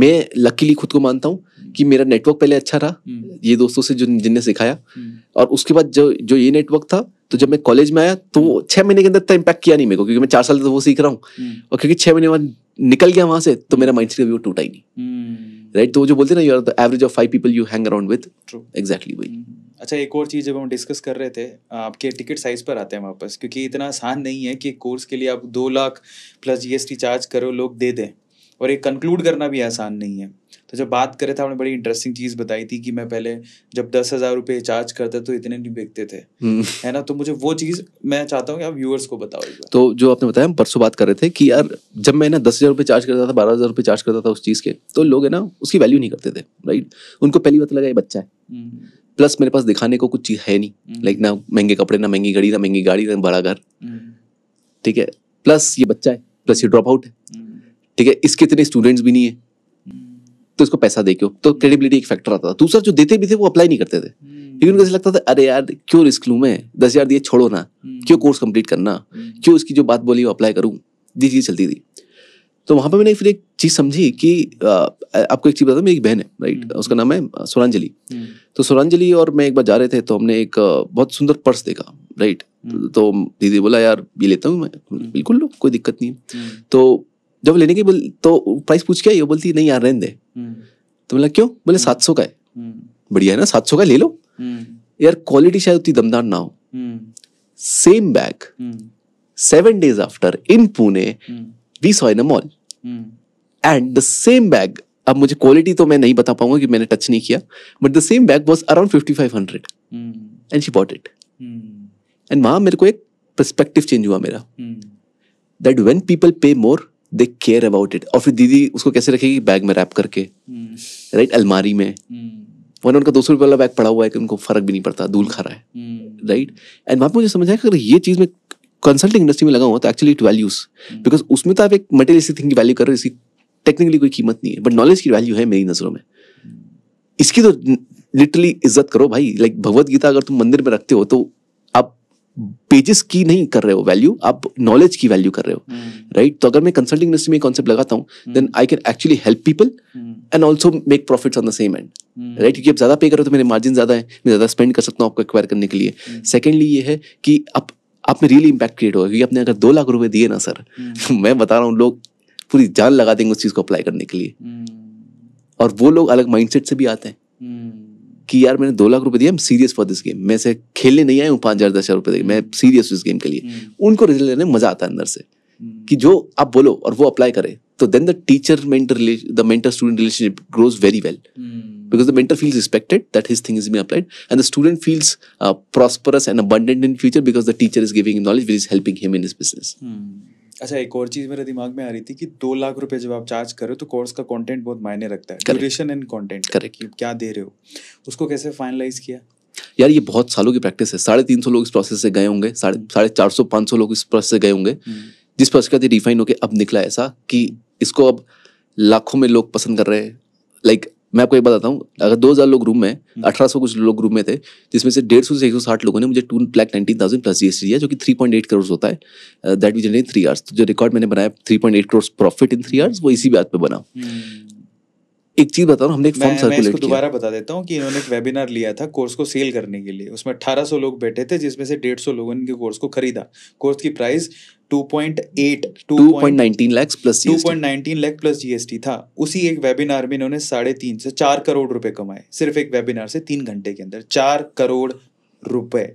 मैं लकीली खुद को मानता हूँ हम्म. कि मेरा नेटवर्क पहले अच्छा रहा हम्म. ये दोस्तों से जो जिनने सिखाया हम्म. और उसके बाद जो जो ये नेटवर्क था तो जब मैं कॉलेज में आया तो छह महीने के अंदर इतना तो इम्पैक्ट किया नहीं मेरे को क्योंकि मैं चार साल तो वो सीख रहा हूँ और क्योंकि छह महीने बाद निकल गया वहां से तो मेरा माइंड सेट वो टूटा ही नहीं राइट तो जो बोलते ना you are the average of five people you hang around with exactly वही अच्छा एक और चीज़ जब हम डिस्कस कर रहे थे आपके टिकट साइज़ पर आते हैं वापस क्योंकि इतना आसान नहीं है कि कोर्स के लिए आप दो लाख प्लस जीएसटी चार्ज करो लोग दे दें और ये कंक्लूड करना भी आसान नहीं है तो जब बात करे थे तो आपने बड़ी इंटरेस्टिंग चीज़ बताई थी कि मैं पहले जब दस हज़ार रुपये चार्ज करता तो इतने नहीं बेचते थे हम्म। है ना तो मुझे वो चीज़ मैं चाहता हूँ कि आप व्यूअर्स को बताओ तो जो आपने बताया हम परसों बात कर रहे थे कि यार जब मैं ना दस हज़ार रुपये चार्ज करता था बारह हज़ार रुपये चार्ज करता था उस चीज़ के तो लोग है ना उसकी वैल्यू नहीं करते थे राइट उनको पहली बात तो लगा ये बच्चा है हम्म। प्लस मेरे पास दिखाने को कुछ चीज़ है नहीं लाइक हम्म। ना महंगे कपड़े ना महंगी घड़ी ना महंगी गाड़ी ना बड़ा घर हम्म। ठीक है प्लस ये बच्चा है प्लस ये ड्रॉप आउट है हम्म। ठीक है इसके इतने स्टूडेंट्स भी नहीं है तो इसको पैसा दे क्यों तो क्रेडिबिलिटी एक फैक्टर आता था दूसरा जो देते भी थे वो अप्लाई नहीं करते थे लेकिन उनको लगता था अरे यार क्यों रिस्क लूँ मैं दस हजार दिए छोड़ो ना क्यों कोर्स कंप्लीट करना क्यों इसकी जो बात बोली वो अप्लाई करूँ ये चीज़ चलती थी तो वहां पर मैंने फिर एक चीज़ समझी कि आ, आपको एक चीज़ बताता मेरी एक बहन है राइट हम्म। उसका नाम है सोरांजलि हम्म। तो सोरांजलि और मैं एक बार जा रहे थे तो हमने एक बहुत सुंदर पर्स देखा राइट हम्म। तो दीदी बोला यार ये लेता हूँ मैं बिल्कुल लो कोई दिक्कत नहीं है तो जब लेने की बोल तो प्राइस पूछ के आई ये बोलती नहीं यार रहने दे तो बोला क्यों बोले सात सौ का है बढ़िया है ना सात सौ का ले लो यार क्वालिटी शायद उतनी दमदार ना हो same bag seven days after in Pune we saw in a mall and the same bag अब मुझे क्वालिटी तो मैं नहीं बता पाऊंगा कि मैंने टच नहीं किया but the same bag was around fifty five hundred and she bought it and वहां मेरे को एक परस्पेक्टिव चेंज हुआ मेरा that when people pay more they care about it और फिर दीदी उसको कैसे रखेगी बैग में रैप करके राइट hmm. अलमारी में hmm. वरना उनका दो सौ रुपये वाला बैग पड़ा हुआ है कि उनको फर्क भी नहीं पड़ता धूल खा रहा है राइट एंड वहां पर मुझे समझ आया कि अगर ये चीज़ में कंसल्टिंग इंडस्ट्री में लगा हुआ तो एक्चुअली इट वैल्यूज बिकॉज उसमें तो आप एक मटेरियलिस्टिक थिंग की वैल्यू कर रहे हो इसकी टेक्निकली कोई कीमत नहीं है बट नॉलेज की वैल्यू है मेरी नज़रों में hmm. इसकी तो लिटरली इज्जत करो भाई लाइक like, भगवत गीता अगर तुम मंदिर में रखते हो तो आप पेजेस की नहीं कर रहे हो वैल्यू आप नॉलेज की वैल्यू कर रहे हो राइट hmm. right? तो अगर मैं कंसल्टिंग इंडस्ट्री में कॉन्सेप्ट लगाता हूँ then I can actually help people and also make profit on the same end right क्योंकि आप ज्यादा पे करो तो मेरे मार्जिन ज्यादा है मैं ज्यादा स्पेंड कर सकता हूँ आपको एक्वायर करने के लिए सेकेंडली hmm. ये है कि आप आप में रियली इम्पैक्ट क्रिएट होगा क्योंकि आपने अगर दो लाख रुपए दिए ना सर हम्म। मैं बता रहा हूँ लोग पूरी जान लगा देंगे उस चीज़ को अप्लाई करने के लिए हम्म। और वो लोग अलग माइंडसेट से भी आते हैं हम्म। कि यार मैंने दो लाख रुपए दिए मैं सीरियस फॉर दिस गेम मैं से खेलने नहीं आया हूँ पाँच हज़ार दस हज़ार रुपये मैं सीरियस इस गेम के लिए उनको रिजल्ट लेने मज़ा आता है अंदर से कि जो आप बोलो और वो अप्लाई करे तो then the teacher mentor the mentor student relationship grows very well because the mentor feels respected that his thing is be applied and the student feels prosperous and abundant in future because the teacher is giving knowledge which is helping him in his business अच्छा एक और चीज मेरे दिमाग में आ रही थी कि दो लाख रुपए जब आप चार्ज कर रहे हो तो कोर्स का कंटेंट बहुत मायने रखता है ड्यूरेशन एंड कंटेंट करेक्ट क्या दे रहे हो उसको कैसे फाइनलाइज किया यार ये बहुत सालों की प्रैक्टिस है साढ़े तीन सौ लोग इस प्रोसेस से गए होंगे साढ़े hmm. चार सौ पांच सौ लोग इस प्रोसेस से गए होंगे hmm. जिस पर उसके बाद रिफाइन होकर अब निकला ऐसा कि इसको अब लाखों में लोग पसंद कर रहे हैं लाइक like, मैं आपको एक बताता हूँ अगर दो हज़ार लोग रूम में हम्म। अठारह सौ कुछ लोग रूम में थे जिसमें से डेढ़ सौ से एक सौ साठ लोगों ने मुझे two lakh nineteen thousand plus GST दिया जो कि थ्री पॉइंट एट करोड़ होता है that we generate three hours जो रिकॉर्ड मैंने बनाया three point eight crore profit in three hours वो इसी बात पर बना हम्म। एक चीज बता रहा हमने एक फॉर्म सर्कुलेट किया दोबारा बता देता हूँ कि इन्होंने एक वेबिनार लिया था कोर्स को सेल करने के लिए उसमें 1800 लोग बैठे थे जिसमें से 150 लोगों ने कोर्स को खरीदा कोर्स की price 2.8 lakh plus 2.19 lakh plus GST था उसी एक वेबिनार में इन्होंने साढ़े तीन से चार करोड़ रुपए कमाए सिर्फ एक वेबिनार से तीन घंटे के अंदर चार करोड़ रुपए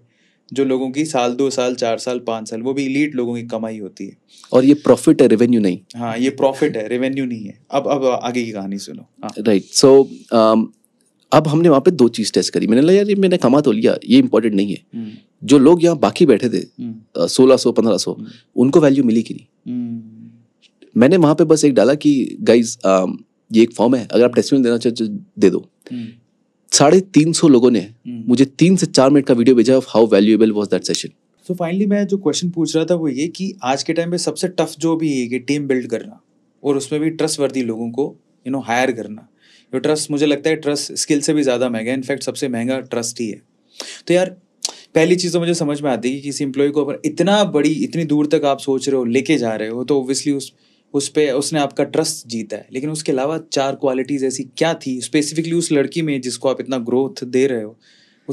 जो लोगों की साल दो साल चार साल पाँच साल वो भी इलीट लोगों की कमाई होती है और ये प्रॉफिट है रेवेन्यू नहीं हाँ ये प्रॉफिट है रेवेन्यू नहीं है अब अब आगे की कहानी सुनो राइट हाँ। सो um, अब हमने वहाँ पे दो चीज़ टेस्ट करी मैंने लगा यार ये मैंने कमा तो लिया ये इंपॉर्टेंट नहीं है हम्म। जो लोग यहाँ बाकी बैठे थे हम्म। सोलह सौ पंद्रह सौ हम्म। उनको वैल्यू मिली कि नहीं मैंने वहाँ पे बस एक डाला कि गाइज um, ये एक फॉर्म है अगर आप टेस्ट देना चाहते तो दे दो साढ़े तीन सौ लोगों ने हम्म। मुझे तीन से चार मिनट का वीडियो भेजा of how valuable was that session so finally मैं जो क्वेश्चन पूछ रहा था वो ये कि आज के टाइम में सबसे टफ जो भी है कि टीम बिल्ड करना और उसमें भी ट्रस्ट वर्दी लोगों को यू नो हायर करना जो ट्रस्ट मुझे लगता है ट्रस्ट स्किल से भी ज़्यादा महंगा है इनफैक्ट सबसे महंगा ट्रस्ट ही है तो यार पहली चीज़ तो मुझे समझ में आती है कि किसी एम्प्लॉय को अगर इतना बड़ी इतनी दूर तक आप सोच रहे हो लेके जा रहे हो तो ओबियसली उस उस पर उसने आपका ट्रस्ट जीता है लेकिन उसके अलावा चार क्वालिटीज ऐसी क्या थी स्पेसिफिकली उस लड़की में जिसको आप इतना ग्रोथ दे रहे हो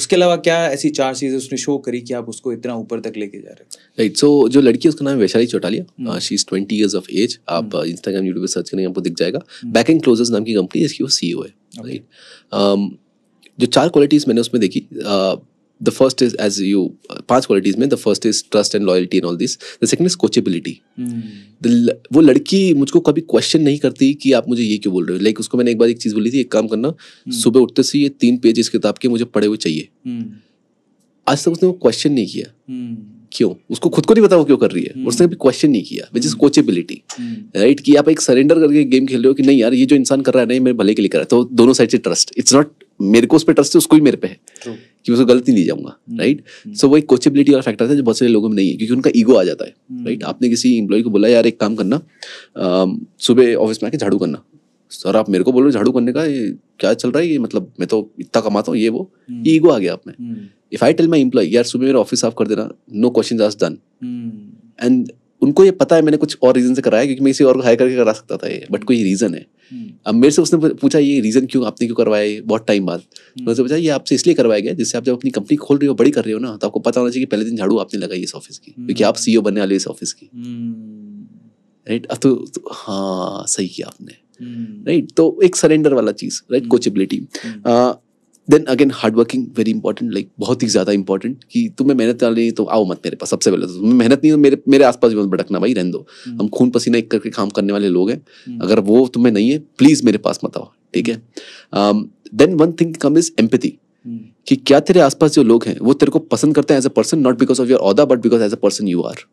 उसके अलावा क्या ऐसी चार चीज़ें उसने शो करी कि आप उसको इतना ऊपर तक लेके जा रहे हो राइट सो जो लड़की है उसका नाम Vaishali Chautalia she is twenty years of age आप इंस्टाग्राम यूट्यूब पर सर्च करेंगे आपको दिख जाएगा बैक एंड क्लोजर्स नाम की कंपनी है इसकी वो सी है राइट um, जो चार क्वालिटीज़ मैंने उसमें देखी uh, the first is as you पांच क्वालिटीज में the first is trust and loyalty and all this the second is coachability वो लड़की मुझको कभी क्वेश्चन नहीं करती कि आप मुझे ये क्यों बोल रहे हो लाइक उसको मैंने एक बार एक चीज़ बोली थी एक काम करना hmm. सुबह उठते से ये तीन पेज इस किताब के मुझे पढ़े हुए चाहिए hmm. आज तक उसने वो क्वेश्चन नहीं किया hmm. क्यों उसको खुद को नहीं पता वो क्यों कर रही है hmm. उसने कभी क्वेश्चन नहीं किया विच इज कोचेबिलिटी राइट कि आप एक सरेंडर करके गेम खेल रहे हो कि नहीं यार ये जो इंसान कर रहा है नहीं मेरे भले के लिए कर रहा है तो दोनों साइड से ट्रस्ट इट्स नॉट मेरे को उस पर ट्रस्ट है उसको भी मेरे पे है कि मैं उसको गलत नहीं ले जाऊंगा राइट सो वो एक कोचेबिलिटी वाला फैक्टर था जो बहुत सारे लोगों में नहीं है क्योंकि उनका ईगो आ जाता है राइट hmm. आपने किसी इंप्लॉय को बोला यार एक काम करना सुबह ऑफिस में आके झाड़ू करना सर आप मेरे को बोल रहे झाड़ू करने का क्या चल रहा है ये मतलब मैं तो इतना कमाता हूँ ये वो ईगो hmm. आ गया आप में if I tell my employee यार सुबह मेरा ऑफिस साफ कर देना नो क्वेश्चन आज डन एंड उनको ये पता है मैंने कुछ और रीजन से कराया क्योंकि मैं किसी और को हायर करके करा सकता था ये बट hmm. कोई रीजन है हम्म। अब मेरे से उसने पूछा ये रीज़न क्यों आपने क्यों करवाए बहुत टाइम बाद हम्म। मैंने पूछा ये आपसे इसलिए करवाया गया जिससे आप जब अपनी कंपनी खोल रहे हो बड़ी कर रहे हो ना तो आपको पता होना चाहिए पहले दिन झाड़ू आपने लगाई इस ऑफिस की हम्म। क्योंकि आप सीईओ बनने वाले इस ऑफिस की राइट अब तो, तो हाँ सही किया आपने राइट तो एक सरेंडर वाला चीज right coachability then again hardworking very important like बहुत ही ज़्यादा इंपॉर्टेंट कि तुम्हें मेहनत रही तो आओ मत मेरे पास सबसे पहले तो तुम्हें मेहनत नहीं तो मेरे मेरे आसपास भी मत भटकना भाई रहने दो हम्म। हम खून पसीना एक करके काम करने वाले लोग हैं हम्म। अगर वो तुम्हें नहीं है प्लीज़ मेरे पास मत आओ ठीक है then one thing come is empathy कि क्या तेरे आसपास जो लोग हैं वो तेरे को पसंद करते हैं as a person not because of your ऑदा but because as a person you are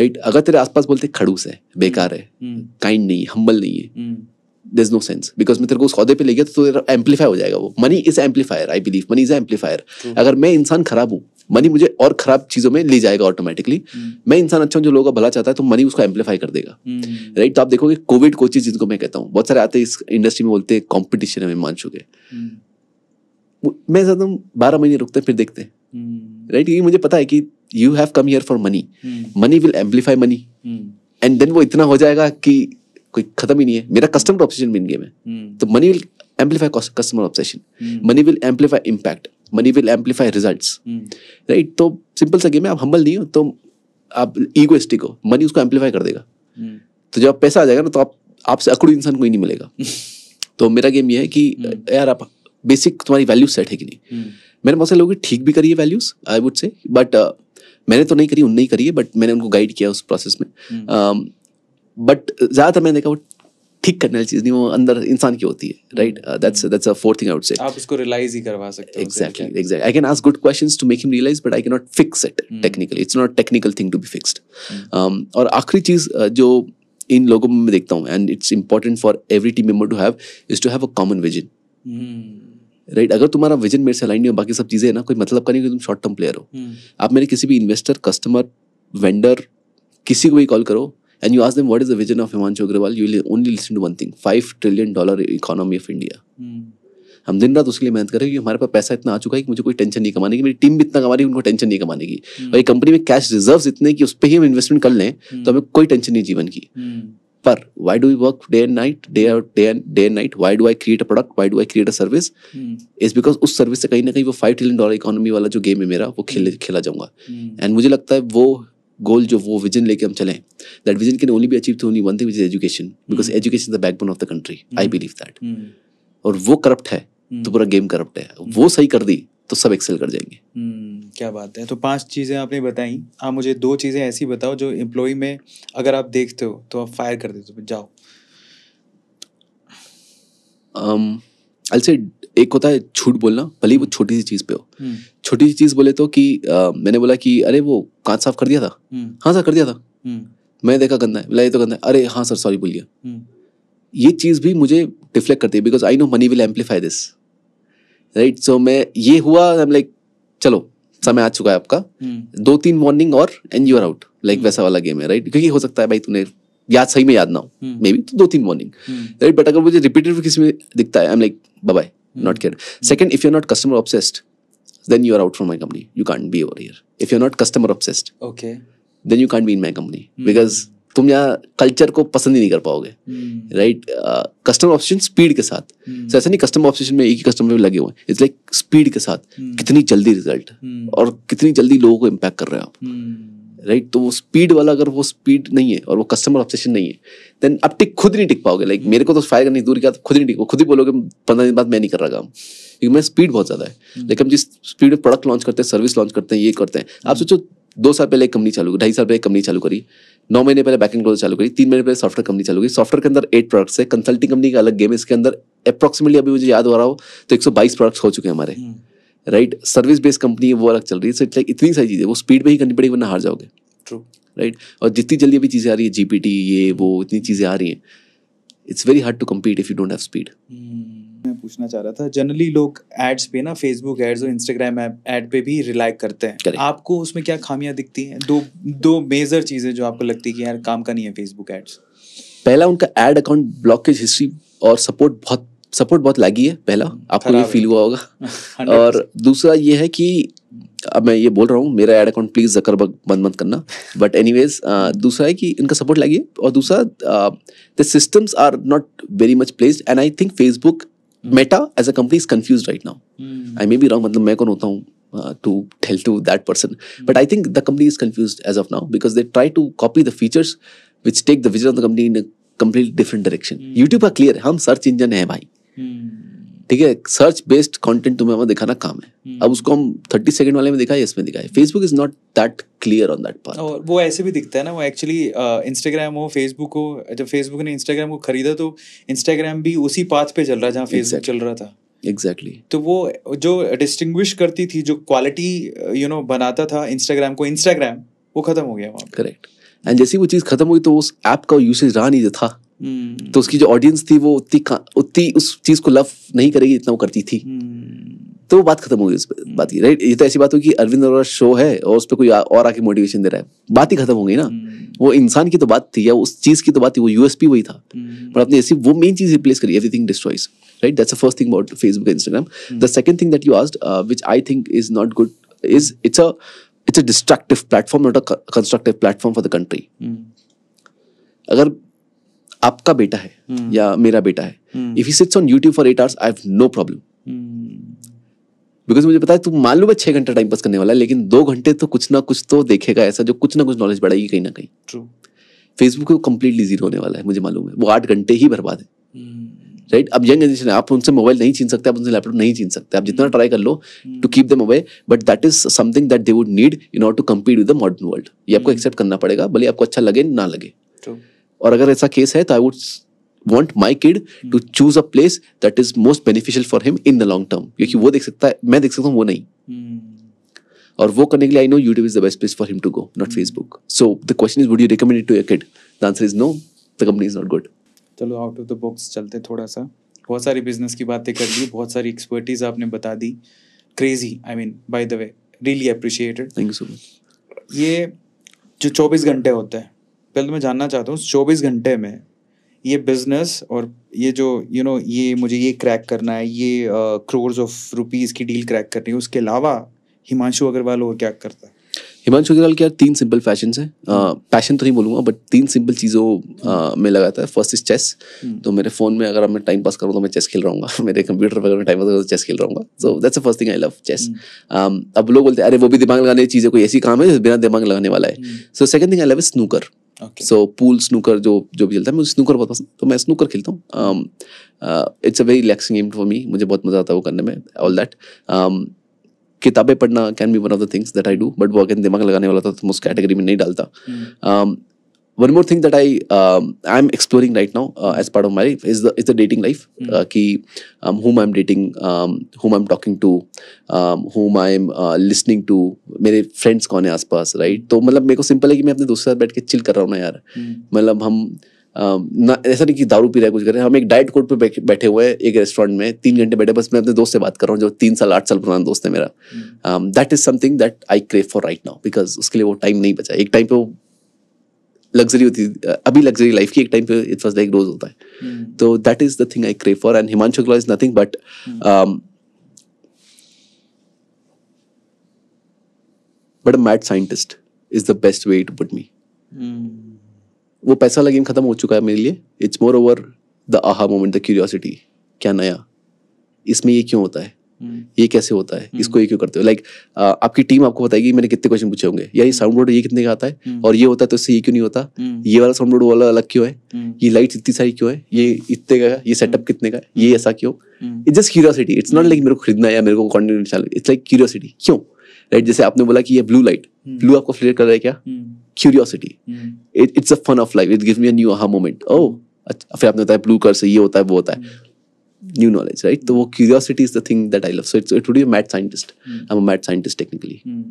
right अगर तेरे आसपास बोलते खड़ूस है बेकार है काइंड हम्म। नहीं है हम्बल नहीं है दर नो सेंस बिकॉज मैं तेरे को सौदे पे ले गया तो तेरा एम्पलीफाई हो जाएगा वो money is amplifier I believe money is amplifier अगर मैं इंसान खराब हूँ मनी मुझे और खराब चीजों में ले जाएगा ऑटोमेटिकली hmm. मैं इंसान अच्छा हूँ जो लोगों का भला चाहता है तो मनी उसको एम्पलीफाई कर देगा राइट hmm. तो आप देखोगे कोविड को चीज जिनको मैं कहता हूँ बहुत सारे आते हैं इस इंडस्ट्री में बोलते हैं कॉम्पिटिशन है मान चुके hmm. मैं ज्यादा बारह महीने रुकते फिर देखते हैं राइट ये मुझे पता है कि you have come here for money money will amplify money and then वो इतना हो जाएगा कि कोई खत्म ही नहीं है मेरा कस्टमर ऑब्सेशन मेन गेम है हम्म। तो money will amplify customer obsession money will amplify impact money will amplify result right तो सिंपल सा गेम है आप हम्बल नहीं हो तो आप ईगोइस्टिक हो मनी उसको एम्पलीफाई कर देगा हम्म। तो जब पैसा आ जाएगा ना तो आप आपसे अकड़ू इंसान कोई नहीं मिलेगा तो मेरा गेम ये है कि हम्म। यार आप बेसिक तुम्हारी वैल्यूज सेट है कि नहीं मैंने बहुत सारे लोगों की ठीक भी करी है values I would say but मैंने तो नहीं करी उन नहीं करी है बट मैंने उनको गाइड किया उस प्रोसेस में um, बट ज़्यादातर मैंने देखा वो ठीक करने वाली चीज़ नहीं वो अंदर इंसान की होती है right that's that's a fourth thing I would say आप उसको रियलाइज ही करवा सकते हो exactly exactly I can ask good questions to make him realise but I can not fix it technically it's not technical thing to be fixed और आखिरी चीज़ uh, जो इन लोगों में मैं देखता हूँ and it's important for every team member to have is to have a common vision right अगर तुम्हारा विजन मेरे से अलाइन नहीं हो बाकी सब चीज़ें है ना कोई मतलब का नहीं कि तुम शॉर्ट टर्म प्लेयर हो hmm. आप मेरे किसी भी इन्वेस्टर कस्टमर वेंडर किसी को भी कॉल करो and you ask them what is the vision of Himanshu Agrawal, you will only listen to one thing: five trillion dollar economy of India. Hmm. हम दिन रात उसके लिए मेहनत कर रहे हैं क्योंकि हमारे पास पैसा इतना आ चुका है कि मुझे कोई टेंशन नहीं कमाने की मेरी टीम भी इतना कमा रही है उनको टेंशन नहीं कमाने की hmm. और ये कंपनी में कैश रिजर्व इतने कि उस पर ही हम इन्वेस्टमेंट कर लें hmm. तो हमें कोई टेंशन नहीं जीवन की पर why do work day and night day day day and night why do I create a product why do I create a service is because उस सर्विस से कहीं ना कहीं वो फाइव ट्रिलियन डॉलर इकोनॉमी वाला जो गेम है मेरा वो खेले खेला जाऊंगा एंड मुझे लगता है वो गोल जो वो विजन लेके हम चले that vision can only be achieve through only one thing which is education because education the backbone of the country I believe that और वो करप्ट है hmm. तो पूरा गेम करप्ट है hmm. वो सही कर दी तो सब एक्सेल कर जाएंगे hmm. क्या बात है तो पांच चीजें आपने बताई आप मुझे दो चीजें ऐसी बताओ जो एम्प्लॉय में अगर आप देखते हो तो आप फायर कर देते हो जाओ आई विल से एक होता है झूठ बोलना भले वो छोटी सी चीज़ पे हो हम्म। छोटी सी चीज़ बोले तो कि आ, मैंने बोला कि अरे वो कांच साफ कर दिया था हम्म। हाँ सर कर दिया था हम्म। मैं देखा गंदा है बोला ये तो गंदा है अरे हाँ सर सॉरी बोलिए ये चीज़ भी मुझे डिफ्लेक्ट करती है because I know money will amplify this right so मैं ये हुआ आई एम लाइक चलो समय आ चुका है आपका दो तीन मॉर्निंग और and you are out like वैसा वाला गेम है राइट क्योंकि हो सकता है भाई तूने याद सही में याद ना हो मे बी तो दो तीन मॉर्निंग राइट बट अगर मुझे रिपीटेड किसी में दिखता है I am like bye not cared. Second, if you're not customer obsessed, then you are out from my company. You can't be over here. If you're not customer obsessed, okay, then you can't be in my company mm. because तुम यहाँ कल्चर को पसंद ही नहीं कर पाओगे राइट कस्टमर ऑप्शन स्पीड के साथ सो ऐसा नहीं कस्टमर ऑप्शन में एक ही कस्टमर में लगे हुए इट्स लाइक स्पीड के साथ कितनी जल्दी रिजल्ट और कितनी जल्दी लोगों को इम्पैक्ट कर रहे हो आप राइट तो वो स्पीड वाला अगर वो स्पीड नहीं है और वो कस्टमर ऑब्सेशन नहीं है देन आप टिक खुद नहीं टिक पाओगे लाइक मेरे को तो फायर की दूर क्या खुद नहीं टिक खुद ही बोलोगे पंद्रह दिन बाद मैं नहीं कर रहा काम क्योंकि मैं स्पीड बहुत ज़्यादा है लेकिन हम्म। हम जिस स्पीड में प्रोडक्ट लॉन्च करते हैं सर्विस लॉन्च करते हैं ये करते हैं आप सोचो दो साल पहले एक कंपनी चालू ढाई साल पहले एक कंपनी चालू करी नौ महीने पहले बैकिंग क्लोज चालू करी तीन महीने पहले सॉफ्टवेयर कंपनी चालू करी सॉफ्टवेयर के अंदर एट प्रोडक्ट्स है कंसल्टिंग कंपनी का अलग गेम है इसके अंदर अप्रॉक्सीमेटली अभी मुझे याद हो रहा हो तो 122 प्रोडक्ट्स हो चुके हैं हमारे hmm. Right service based company है वो अलग चल रही है सो इट लाइक इतनी सारी चीज़ें वो स्पीड में ही करनी पड़ेगी वरना हार जाओगे ट्रू राइट और जितनी जल्दी अभी चीज़ें आ रही है जीपीटी ये वो इतनी चीज़ें आ रही हैं it's very hard to compete if you don't have speed मैं पूछना चाह रहा था जनरली लोग एड्स पे ना फेसबुक एड्स और इंस्टाग्राम एड पे भी रिलाई करते हैं Correct. आपको उसमें क्या खामियां दिखती हैं दो दो मेजर चीज़ें जो आपको लगती है कि यार काम का नहीं है फेसबुक एड्स पहला उनका एड अकाउंट ब्लॉकेज हिस्ट्री और सपोर्ट बहुत सपोर्ट बहुत लगी है पहला आपको ये फील हुआ होगा और दूसरा ये है कि अब मैं ये बोल रहा हूँ मेरा एड अकाउंट प्लीज जकर बंद मत करना बट एनी दूसरा है कि इनका सपोर्ट लगी और दूसरा the systems are not very much placed and I think Facebook Meta as a company is confuse right now I may be wrong मतलब मैं कौन होता हूँ Uh, to tell to that person. But I think the company is confused as of now because they try to copy the features which take the vision of the company in a completely different direction. Mm. YouTube are clear. हम सर्च इंजन है भाई ठीक है सर्च बेस्ड कंटेंट तुम्हें हमें दिखाना काम है हम्म। अब उसको हम थर्टी सेकंड वाले में दिखाए इसमें दिखाए Facebook is not that clear on that part और वो ऐसे भी दिखता है ना वो एक्चुअली इंस्टाग्राम हो फेसबुक हो जब फेसबुक ने इंस्टाग्राम को खरीदा तो इंस्टाग्राम भी उसी पाथ पे चल रहा है जहाँ फेसबुक exactly. चल रहा था एग्जैक्टली exactly. तो वो जो डिस्टिंग्विश करती थी जो क्वालिटी यू नो बनाता था इंस्टाग्राम को इंस्टाग्राम वो खत्म हो गया करेक्ट एंड जैसे वो चीज़ खत्म हुई तो उस ऐप का यूसेज रहा नहीं था हम्म। तो उसकी जो ऑडियंस थी वो उतनी उतनी उस चीज को लव नहीं करेगी जितना वो करती थी हम्म। तो वो बात खत्म हो गई उस हम्म। बात की राइट ये तो ऐसी बात होगी कि अरविंद अरोरा शो है और उस पर कोई और आके मोटिवेशन दे रहा है बात ही खत्म हो गई ना वो इंसान की तो बात थी या उस चीज की तो बात थी वो यूएसपी वही था पर आपने ऐसी वो मेन चीज रिप्लेस करी everything destroys right that's the first thing about Facebook Instagram the second thing that you asked which I think is not good is it's a it's a destructive platform not a constructive platform for the country अगर आपका बेटा है hmm. या मेरा बेटा है if he sits on YouTube for eight hours I have no problem because मुझे पता है तू मालूम है छह घंटा टाइम पास करने वाला है लेकिन दो घंटे तो कुछ ना कुछ तो देखेगा ऐसा जो कुछ ना कुछ नॉलेज बढ़ाएगी कहीं ना कहीं फेसबुक को कम्प्लीटली जीरो होने वाला है मुझे मालूम है वो आठ घंटे ही बर्बाद है राइट हम्म। अब यंग जनरेशन है आप उनसे मोबाइल नहीं छीन सकते आप उनसे लैपटॉप नहीं छीन सकते आप जितना ट्राई हम्म। कर लो to keep them away but that is something that they would need in order to compete with the modern world ये आपको एक्सेप्ट करना पड़ेगा भले आपको अच्छा लगे ना लगे और अगर ऐसा केस है तो I would want my kid to choose a place that is most beneficial for him in the long term क्योंकि वो देख सकता है मैं देख सकता हूँ वो नहीं hmm. और वो करने के लिए I know YouTube is the best place for him to go not Facebook so the question is would you recommend to your kid the answer is no the company is not good चलो आउट ऑफ द बॉक्स चलते थोड़ा सा बहुत सारी बिजनेस की बातें कर ली बहुत सारी एक्सपर्टीज आपने बता दी crazy I mean by the way really appreciated thank you so much ये जो चौबीस घंटे होते हैं पहले तो मैं जानना चाहता हूँ चौबीस घंटे में ये बिजनेस और ये जो यू you नो know, ये मुझे ये क्रैक करना है ये क्रोर्स ऑफ रुपीज़ की डील क्रैक करनी है उसके अलावा हिमांशु अग्रवाल और क्या करता है हिमांशु अग्रवाल क्या तीन सिंपल फैशन है पैशन तो नहीं बोलूंगा बट तीन सिंपल चीज़ों हम्म। में लगाता है फर्स्ट इज चेस तो मेरे फ़ोन में अगर मैं टाइम पास करूँ तो मैं चेस खेल रहा हूँ मेरे कंप्यूटर वगैरह में टाइम पास करूँ तो चेस खेल रहा हूँ so that's first thing I love chess अब लोग बोलते हैं अरे वो भी दिमाग लगाने चीज़ें कोई ऐसी काम है जो बिना दिमाग लगाने वाला है so second thing I love is snooker so pool snooker जो जो भी खेलता है मुझे स्नूकर बहुत पसंद तो मैं स्नूकर खेलता हूँ it's a very relaxing game for me मुझे बहुत मज़ा आता है वो करने में ऑल दैट um, किताबें पढ़ना can be one of the things that I do but वो अगर दिमाग लगाने वाला था तो मैं उस कैटेगरी में नहीं डालता hmm. um, one more thing that I um, I'm exploring right now uh, as part of my life is the is the dating life. Mm. Uh, ki, um, whom I'm dating, um, whom I'm talking to, um, whom I'm uh, listening to, मेरे फ्रेंड्स कौन है आसपास राइट hmm. तो मतलब मेरे को सिंपल है कि मैं अपने दोस्तों के साथ बैठ के चिल कर रहा हूँ ना यार hmm. मतलब हम um, ना ऐसा नहीं कि दारू पी रहा है कुछ कर रहे हैं हम एक डाइट कोर्ट पे बैठे हुए हैं एक रेस्टोरेंट में तीन घंटे बैठे बस मैं अपने दोस्त से बात कर रहा हूँ जो तीन साल आठ साल पुराना दोस्त है मेरा that is something that I crave for right now because उसके लिए वो टाइम नहीं बचा एक टाइम पे वो लग्जरी होती थी अभी लग्जरी लाइफ की एक टाइम पे इट वॉज लाइक रोज होता है hmm. तो that is the thing I crave for and Himanshu is nothing but but mad scientist is the best way to put me वो पैसा लगे खत्म हो चुका है मेरे लिए it's more over the aha moment the curiosity क्या नया इसमें ये क्यों होता है हम्म। ये कैसे होता है इसको हम्म। ये क्यों करते हो लाइक like, आपकी टीम आपको बताएगी मैंने कितने क्वेश्चन पूछे होंगे या ये साउंड बोर्ड ये कितने का आता है हम्म। और ये होता है तो इससे ये क्यों नहीं होता ये वाला साउंड बोर्ड वाला अलग क्यों है ये लाइट इतनी सारी क्यों है ये इतने का ये सेटअप कितने का ये ऐसा क्यों it's just curiosity it's not like मेरे को खरीदना है या मेरे को कॉन्टेंट डालना इट्स लाइक क्यूरियोसिटी क्यों राइट जैसे आपने बोला कि ये ब्लू लाइट ब्लू आपको फ्लेयर कर रहा है क्या curiosity it's a fun of life it give me a new aha moment oh अच्छा फिर आपने बताया ब्लू कलर से ये होता है वो होता है new knowledge, right? The so, curiosity is the thing that I love. So it's, it would be a mad scientist. Mm. I'm a mad scientist technically. Mm.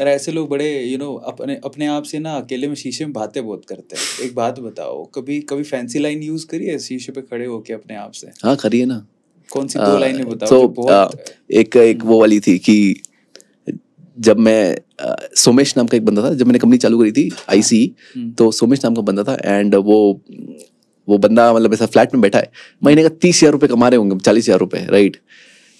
यार ऐसे लोग बड़े यू you नो know, अपने अपने आप से ना अकेले में शीशे में बातें बहुत करते हैं एक बात बताओ कभी कभी फैंसी लाइन यूज करिए शीशे पे खड़े होके अपने आप से हाँ करिए ना कौन सी दो लाइनें बताओ so, बहुत आ, एक एक वो वाली थी कि जब मैं आ, सोमेश नाम का एक बंदा था जब मैंने कंपनी चालू करी थी आईसी हाँ। e, हम्म। तो सोमेश नाम का बंदा था एंड वो वो बंदा मतलब ऐसा फ्लैट में बैठा है महीने का तीस हज़ार रुपये कमा रहे होंगे चालीस हज़ार रुपये राइट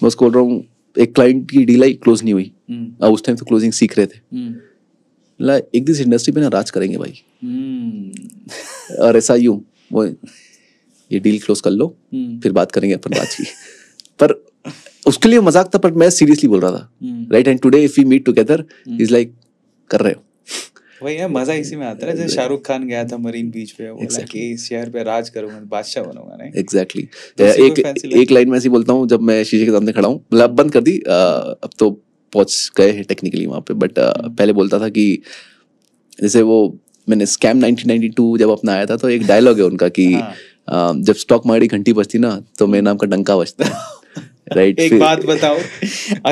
मैं उसको बोल रहा हूँ एक क्लाइंट की डील आई क्लोज नहीं हुई हम्म। अब उस टाइम तो क्लोजिंग सीख रहे थे हम्म। एक दिन इंडस्ट्री पे ना राज करेंगे भाई हम्म। और ऐसा यू वो ये डील क्लोज कर लो फिर बात करेंगे अपन बात की पर उसके लिए मजाक था पर मैं सीरियसली बोल रहा था right and today if we meet together is like कर रहे हो वही है मजा इसी में आता है जैसे शाहरुख खान गया था मरीन बीच पे बोला exactly. कि इस शहर पे राज करूंगा बादशाह बनूंगा नहीं एग्जैक्टली exactly. तो एक एक लाइन में ऐसी बोलता हूँ जब मैं शीशे के सामने खड़ा हूँ मतलब बंद कर दी अब तो पहुंच गए हैं टेक्निकली वहाँ पे बट हम्म। पहले बोलता था कि जैसे वो मैंने स्कैम 1992 जब अपना आया था तो एक डायलॉग है उनका कि हाँ. जब स्टॉक मार्केट घंटी बजती ना तो मेरे नाम का डंका बजता राइट एक बात बताओ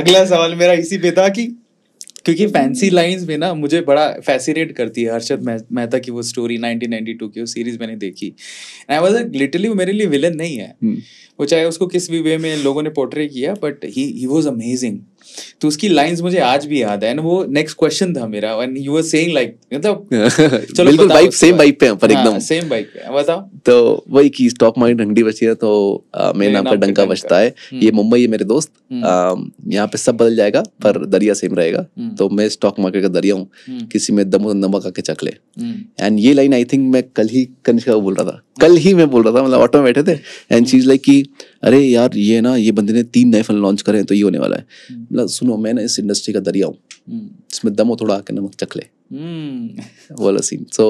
अगला सवाल मेरा इसी पे था कि क्योंकि फैंसी लाइंस भी ना मुझे बड़ा फैसिनेट करती है हर्षद मेहता की वो स्टोरी 1992 की वो सीरीज मैंने देखी आई वाज लिटरली मेरे लिए विलन नहीं है हम्म। वो चाहे उसको किस भी वे में लोगों ने पोर्ट्रे किया but he he was amazing तो उसकी लाइंस मुझे आज भी याद है एंड वो नेक्स्ट क्वेश्चन था मेरा and you were saying like मतलब चलो बिल्कुल बाइक सेम बाइक पे पर हाँ, एकदम सेम बाइक पे बताओ तो वही की स्टॉक माइंड डंडी बची है तो मेरे नाम का डंका बचता है हम्म। ये मुंबई है मेरे दोस्त हम्म। यहाँ पे सब बदल जाएगा पर हम्म। दरिया सेम रहेगा तो मैं स्टॉक मार्केट का दरिया हूँ किसी में दमो नमक आके चखले एंड ये लाइन आई थिंक मैं कल ही कनिष्का को बोल रहा था कल ही मैं बोल रहा था मतलब ऑटो में बैठे थे एंड चीज लाइक कि अरे यार ये ना ये बंदे ने तीन नए फिल्म लॉन्च करे हैं तो ये होने वाला है हम्म। मतलब सुनो मैं ना इस इंडस्ट्री का दरिया हूँ हम्म। इसमें दमो थोड़ा आके नमक चख ले वाला scene so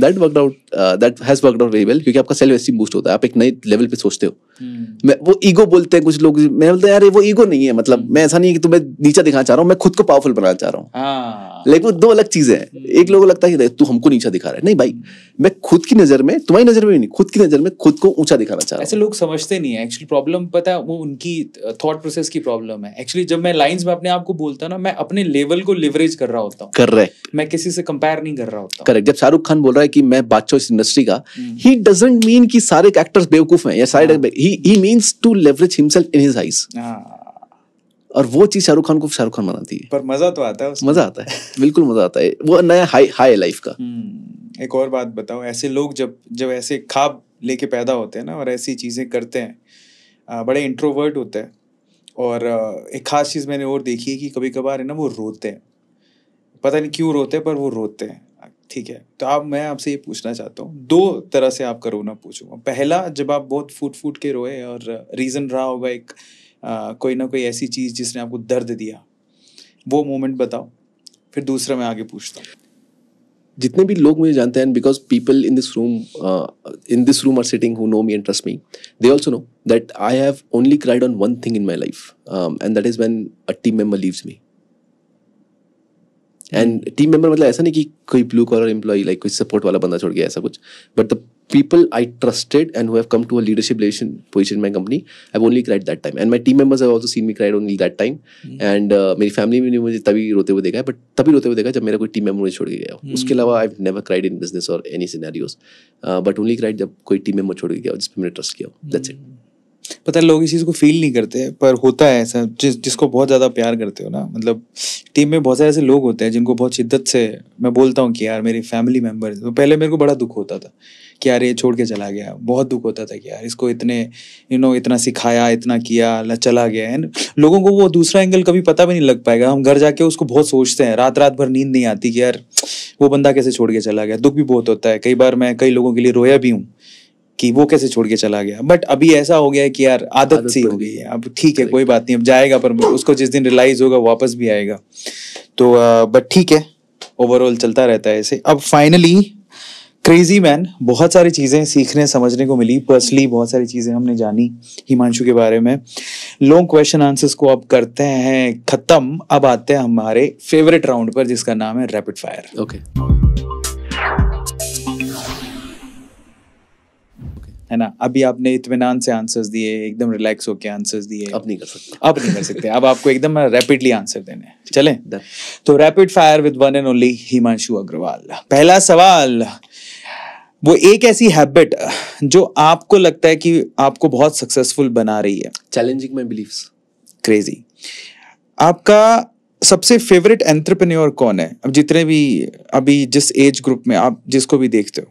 that worked out that has worked out very well क्योंकि आपका सेल्फ एस्टीम बूस्ट होता है आप एक नए लेवल पे सोचते हो hmm. मैं वो ईगो बोलते हैं कुछ लोग मैं यार वो ईगो नहीं है मतलब hmm. मैं ऐसा नहीं है कि तुम्हें नीचा दिखाना चाह रहा हूँ मैं खुद को पावरफुल बनाना चाह रहा हूँ लेकिन हाँ। वो दो अलग चीजें हैं hmm. एक लोगों को लगता है कि तू हमको नीचा दिखा रहा है नहीं भाई मैं खुद की नजर में तुम्हारी नजर में भी नहीं खुद की नजर में खुद को ऊंचा दिखाना चाह रहा हूँ ऐसे लोग समझते नहीं है एक्चुअली प्रॉब्लम पता है वो उनकी थॉट uh, प्रोसेस की प्रॉब्लम है एक्चुअली जब मैं लाइंस में अपने आप को बोलता ना मैं अपने लेवल को लिवरेज कर रहा होता हूँ कर रहे मैं मैं किसी से कंपेयर नहीं कर रहा होता करेक्ट जब शाहरुख खान बोल रहा है कि मैं बादशाह इस इंडस्ट्री का ही डजेंट मीन कि सारे एक्टर्स बेवकूफ हैं या सारे ही means to leverage himself in his eyes और वो चीज शाहरुख खान को शाहरुख खान बनाती है पर मजा तो आता है मजा आता है बिल्कुल मजा आता है वो नया हाई हाई लाइफ का हम्म। एक और बात बताओ ऐसे लोग जब जब ऐसे खाब लेके पैदा होते हैं ना और ऐसी चीज़ें करते हैं बड़े इंट्रोवर्ट होते हैं और एक ख़ास चीज़ मैंने और देखी है कि कभी कभार है ना वो रोते हैं पता नहीं क्यों रोते पर वो रोते हैं ठीक है तो आप मैं आपसे ये पूछना चाहता हूँ दो तरह से आपका रोना पूछूंगा पहला जब आप बहुत फूट फूट के रोए और रीज़न रहा होगा एक आ, कोई ना कोई ऐसी चीज़ जिसने आपको दर्द दिया वो मोमेंट बताओ फिर दूसरा मैं आगे पूछता हूँ जितने भी लोग मुझे जानते हैं because people in this room in this room are sitting who know me and trust me they also know that I have only cried on one thing in my life and that is when a team member leaves me and team member मतलब ऐसा नहीं कि कोई ब्लू कॉलर एम्प्लॉय लाइक कोई सपोर्ट वाला बंदा छोड़ गया ऐसा कुछ but the people I trusted and who come to a leadership leadership position my company I I've cried that time and my team team members have also seen me cry only that hmm. uh, मेरी फैमिली में मुझे तभी रोते हुए देखा है बट तभी रोते हुए देखा जब मेरा कोई टीम मेंबर मुझे छोड़ के गया उसके hmm. अलावा I never cried in business और any scenarios but only cried जब कोई टीम मेंबर छोड़ के गया जिसमें मैंने ट्रस्ट किया दैट्स इट पता है लोग इस चीज़ को फील नहीं करते पर होता है ऐसा जिस जिसको बहुत ज़्यादा प्यार करते हो ना मतलब टीम में बहुत सारे ऐसे लोग होते हैं जिनको बहुत शिद्दत से मैं बोलता हूँ कि यार मेरी फैमिली मेम्बर तो पहले मेरे को बड़ा दुख होता था कि यार ये छोड़ के चला गया बहुत दुख होता था कि यार इसको इतने यू नो इतना सिखाया इतना किया चला गया एंड लोगों को वो दूसरा एंगल कभी पता भी नहीं लग पाएगा हम घर जाके उसको बहुत सोचते हैं रात रात भर नींद नहीं आती कि यार वो बंदा कैसे छोड़ के चला गया दुख भी बहुत होता है कई बार मैं कई लोगों के लिए रोया भी हूँ कि वो कैसे छोड़ के चला गया बट अभी ऐसा हो गया है कि यार आदत, आदत सी हो गई है अब ठीक है कोई बात नहीं अब जाएगा पर उसको जिस दिन रियलाइज होगा वापस भी आएगा तो बट uh, ठीक है ओवरऑल चलता रहता है ऐसे अब फाइनली क्रेजी मैन बहुत सारी चीज़ें सीखने समझने को मिली पर्सनली बहुत सारी चीज़ें हमने जानी हिमांशु के बारे में लॉन्ग क्वेश्चन आंसर्स को अब करते हैं ख़त्म अब आते हैं हमारे फेवरेट राउंड पर जिसका नाम है रैपिड फायर ओके okay. है ना अभी आपने इतमान से आंसर्स दिए एकदम रिलैक्स होके आंसर्स दिए अब नहीं कर सकते अब नहीं कर सकते अब आपको एकदम रैपिडली आंसर देने चले तो rapid fire with one and only Himanshu Agarwal पहला सवाल वो एक ऐसी हैबिट जो आपको लगता है कि आपको बहुत सक्सेसफुल बना रही है चैलेंजिंग माई बिलीव्स क्रेजी आपका सबसे फेवरेट एंट्रप्रन्योर कौन है अब जितने भी अभी जिस एज ग्रुप में आप जिसको भी देखते हो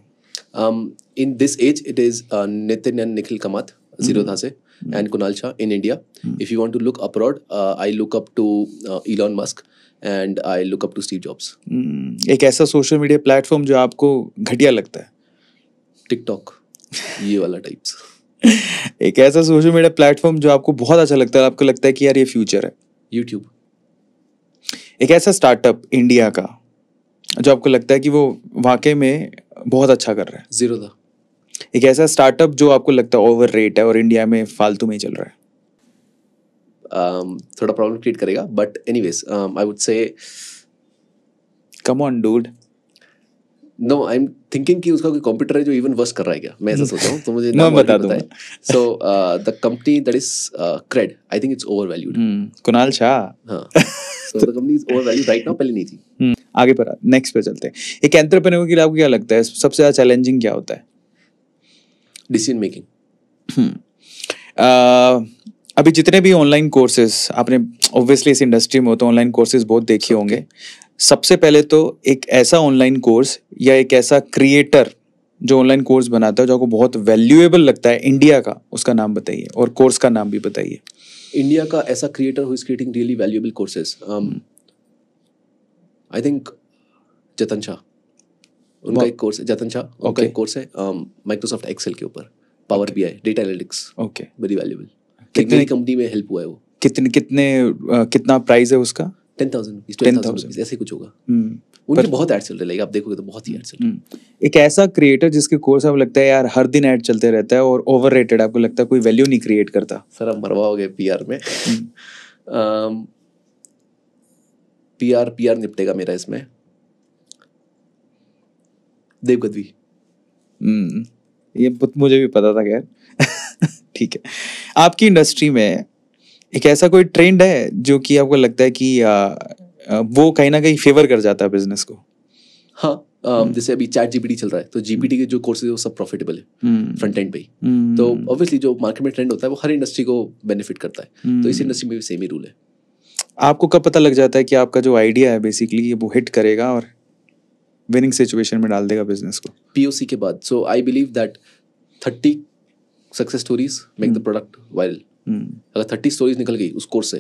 Um, in this age, it is uh, Nitin and Nikhil Kamath, Zirodha se, mm-hmm. and Kunal Shah in India. Mm-hmm. If you want to look abroad, uh, I look up to uh, Elon Musk. And I look up to Steve Jobs एक ऐसा सोशल मीडिया प्लेटफॉर्म जो आपको घटिया लगता है टिकटॉक ये वाला टाइप्स एक ऐसा सोशल मीडिया प्लेटफॉर्म जो आपको बहुत अच्छा लगता है आपको लगता है कि यार ये फ्यूचर है यूट्यूब एक ऐसा स्टार्टअप इंडिया का जो आपको लगता है कि वो वाकई में बहुत अच्छा कर रहा है जीरो था एक ऐसा स्टार्टअप जो आपको लगता है ओवर रेट है और इंडिया में फालतू में चल रहा है um, थोड़ा प्रॉब्लम क्रिएट करेगा but anyways I would say come on dude no I am thinking कि उसका कोई कंप्यूटर है जो इवन वर्स कर रहा है क्या मैं ऐसा सोचता हूँ तो मुझे नाम बता दो so the company that is Cred I think it's over valued Kunal Shah हाँ हम्म, आगे पर नेक्स्ट पे चलते हैं एक एंटरप्रेन्योर के लिए आपको क्या लगता है सबसे ज्यादा चैलेंजिंग क्या होता है डिसीजन मेकिंग हम्म, अभी जितने भी ऑनलाइन कोर्सेज आपने ऑब्वियसली इस इंडस्ट्री में हो तो ऑनलाइन कोर्सेज बहुत देखे होंगे सबसे पहले तो एक ऐसा ऑनलाइन कोर्स या एक ऐसा क्रिएटर जो ऑनलाइन कोर्स बनाता है जो आपको बहुत वैल्यूएबल लगता है इंडिया का उसका नाम बताइए और कोर्स का नाम भी बताइए इंडिया का ऐसा क्रिएटर हुई creating really valuable courses I think Jatan Shah उनका एक कोर्स है जतन शाह उनका एक कोर्स है माइक्रोसॉफ्ट um, एक्सेल के ऊपर Power B I data analytics okay very valuable कितनी कंपनी में हेल्प हुआ है वो कितने कितने uh, कितना प्राइस है उसका ten thousand rupees ten thousand ऐसे कुछ होगा हम्म, उनके बहुत ऐड चल रहे आप देखोगे तो बहुत ही ऐड चल हम्म। एक ऐसा क्रिएटर जिसके कोर्स लगता है यार हर दिन ऐड चलते रहता है और ओवर आपको लगता है कोई वैल्यू नहीं क्रिएट करता सर आप पी में पी आर पी आर निपटेगा मेरा इसमें हम्म। ये मुझे भी पता था खैर ठीक है आपकी इंडस्ट्री में एक ऐसा कोई ट्रेंड है जो कि आपको लगता है कि आ, वो कहीं ना कहीं फेवर कर जाता है बिजनेस को हाँ हम्म। जैसे अभी चैट जीपीटी चल रहा है तो जीपीटी के जो कोर्सेज वो सब प्रॉफिटेबल है फ्रंट एंड पे ही हम्म। तो ऑब्वियसली जो मार्केट में ट्रेंड होता है वो हर इंडस्ट्री को बेनिफिट करता है तो हम्म। इस इंडस्ट्री में भी सेम ही रूल है आपको कब पता लग जाता है कि आपका जो आइडिया है बेसिकली वो हिट करेगा और विनिंग सिचुएशन में डाल देगा बिजनेस को पीओसी के बाद so I believe that thirty success stories make the product viral अगर थर्टी स्टोरीज निकल गई उस कोर्स से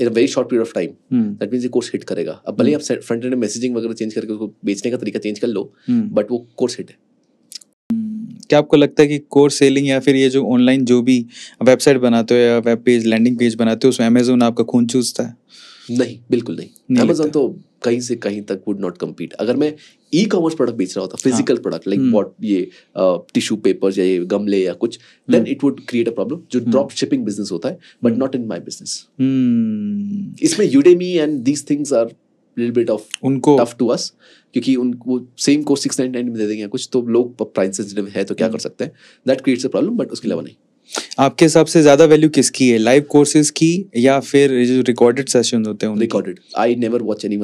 in a very short period of time that mean ये कोर्स हिट करेगा अब भले आप फ्रंट एंड मैसेजिंग वगैरह चेंज करके उसको बेचने का तरीका चेंज कर लो बट hmm. वो कोर्स हिट है क्या आपको लगता है कि कोर्स सेलिंग या फिर ये जो ऑनलाइन जो भी वेबसाइट बनाते हो या वेब पेज लैंडिंग पेज बनाते हो उसमें अमेजोन आपका खून चूसता है नहीं बिल्कुल नहीं अमेजोन तो कहीं से कहीं तक वुड नॉट कम्पीट अगर मैं ई कॉमर्स प्रोडक्ट बेच रहा होता फिजिकल प्रोडक्ट लाइक वॉट ये टिश्यू uh, पेपर या ये गमले या कुछ then it would create a problem जो ड्रॉप शिपिंग बिजनेस होता है but not in my business इसमें Udemy and these things are little bit of उनको टफ टू अस क्योंकि उनको same course six nine nine में दे देंगे कुछ तो लोग प्राइस सेंसिटिव है तो क्या हम्म। कर सकते हैं that creates a problem but उसके अलावा नहीं आपके हिसाब से ज्यादा वैल्यू किसकी है लाइव कोर्सेज की या फिर जो रिकॉर्डेड सेशन होते हैं recorded I never watch any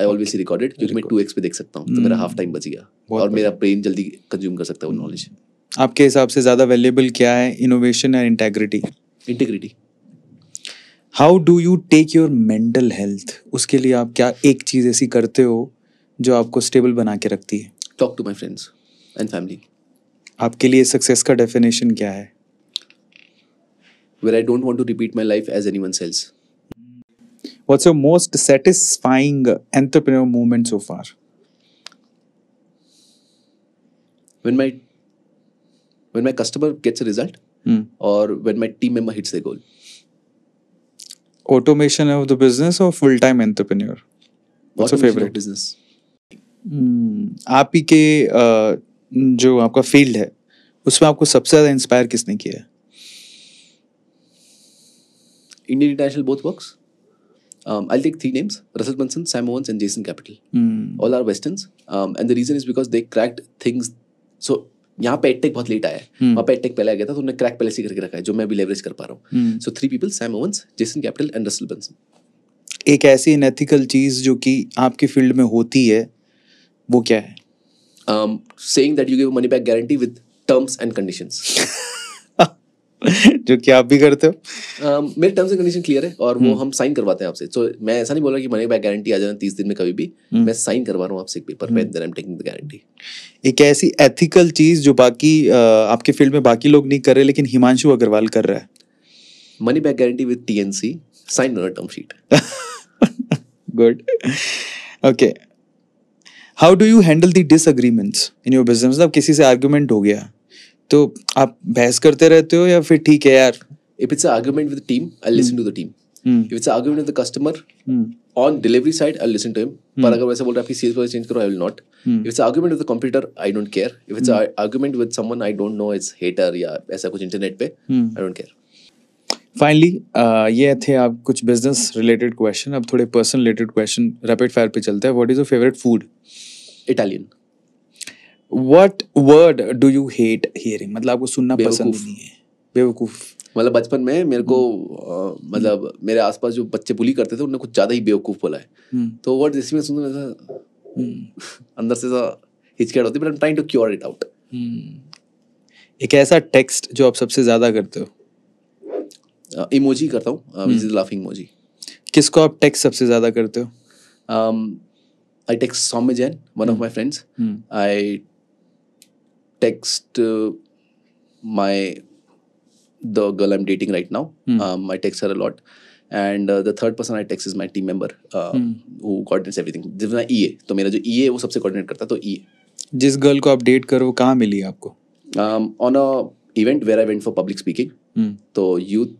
I always recorded क्योंकि मैं टू एक्स पे देख सकता हूँ तो मेरा हाफ hmm. टाइम बच गया और मेरा ब्रेन जल्दी कंज्यूम कर सकता है वो नॉलेज आपके हिसाब से ज़्यादा वैल्यूबल क्या है innovation and integrity integrity how do you take your mental health उसके लिए आप क्या एक चीज़ ऐसी करते हो जो आपको स्टेबल बना के रखती है talk to my friends and family आपके लिए सक्सेस का डेफिनेशन क्या है where I don't want to repeat my life as any one sales What's your most satisfying entrepreneur moment so far? When my when my customer gets a result, mm. or when my team member hits their goal. Automation of the business or full time entrepreneur? What's your favorite business? Hmm, आप ही के जो आपका फील्ड है उसमें आपको सबसे ज्यादा इंस्पायर किसने किया है Indian international both works Um, I'll take three names Russell Brunson, Sam Owens, and Jason Capital. Mm. All are Westerns. Um, and the reason is because they cracked things. So यहाँ पे एडटेक बहुत लेट आया है hmm. वहाँ पे एडटेक पहले आ गया था तो उन्होंने क्रैक पहले से करके रखा है जो मैं अभी लेवरेज कर पा रहा हूँ so three people Sam Owens Jason Capital and Russell Brunson एक ऐसी इनएथिकल चीज जो कि आपके फील्ड में होती है वो क्या है saying that you give money back guarantee with terms and conditions जो कि आप भी करते हो मेरे टर्म्स एंड कंडीशन क्लियर है और वो हम्म। हम साइन करवाते हैं आपसे तो मैं ऐसा नहीं बोल रहा कि मनी बैक गारंटी आ जाना तीस दिन में कभी भी हम्म। मैं साइन करवा रहा हूँ आपसे एक पेपर पे then I am taking the guarantee एक ऐसी एथिकल चीज जो बाकी आपके फील्ड में बाकी लोग नहीं कर रहे लेकिन हिमांशु अग्रवाल कर रहा है money back guarantee with TNC sign on term sheet good okay how do you handle the disagreements in your business मतलब किसी से आर्ग्यूमेंट हो गया तो आप बहस करते रहते हो या फिर ठीक है यार if it's argument with team I listen to the team if it's argument with the customer on delivery side I listen to him पर अगर वैसे बोल रहा है सेल्स प्राइस चेंज करो I will not if it's argument with the computer I don't care if it's argument with someone I don't know it's hater या ऐसा कुछ इंटरनेट पे आई डोंट केयर फाइनली ये थे आप कुछ बिजनेस रिलेटेड क्वेश्चन अब थोड़े personal related question rapid fire पे चलते हैं what is your favourite food Italian what word do you hate hearing मतलब आपको सुनना पसंद नहीं है बेवकूफ मतलब बचपन में मेरे को आ, हम्म। मतलब मेरे आसपास जो बच्चे बुली करते थे उन्होंने कुछ ज्यादा ही बेवकूफ बोला है हम्म। तो वर्ड जिसमें सुनते ऐसा हम्म। अंदर से सा हिचकिचाहट होती but I am trying to cure it out एक ऐसा टेक्स्ट जो आप सबसे ज्यादा करते हो इमोजी करता हूँ विच इज लाफिंग इमोजी किसको आप टेक्स्ट सबसे ज्यादा करते हो I text Saumya Jain one of my friends I text uh, my the girl I'm dating right now. Mm. Um, I text her a lot. And the third person I texts is my team member वो कोऑर्डिनेट्स एवरीथिंग जिस ई ए तो मेरा जो ई e ए वो सबसे कोऑर्डिनेट करता तो ई e ए जिस गर्ल को आप डेट करो कहाँ मिली आपको on a event where I went for public speaking तो youth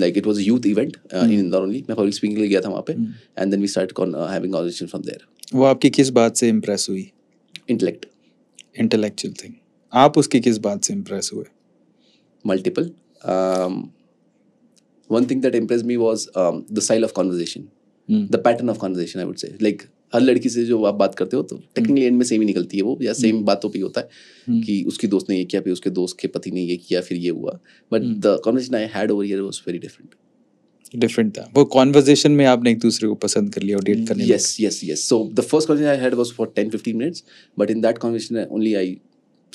like it was youth event in Indore only मैं पब्लिक स्पीकिंग के लिए गया था वहाँ पे and then we start having from there वो आपकी किस बात से इम्प्रेस हुई इंटेलेक्ट इंटेलेक्चुअल थिंग आप उसकी किस बात से इम्प्रेस हुए multiple one thing that impress me was the style of conversation the pattern of conversation I would say like हर लड़की से जो आप बात करते हो तो टेक्निकली hmm. एंड में सेम ही निकलती है वो या सेम hmm. बातों पे होता है hmm. कि उसकी दोस्त ने ये किया फिर उसके दोस्त के पति ने ये किया फिर ये हुआ but the conversation I had over year was very different different था वो conversation में आपने एक दूसरे को पसंद कर लिया और date karne yes yes yes so the first conversation I had was for 10 15 minutes but in that conversation only I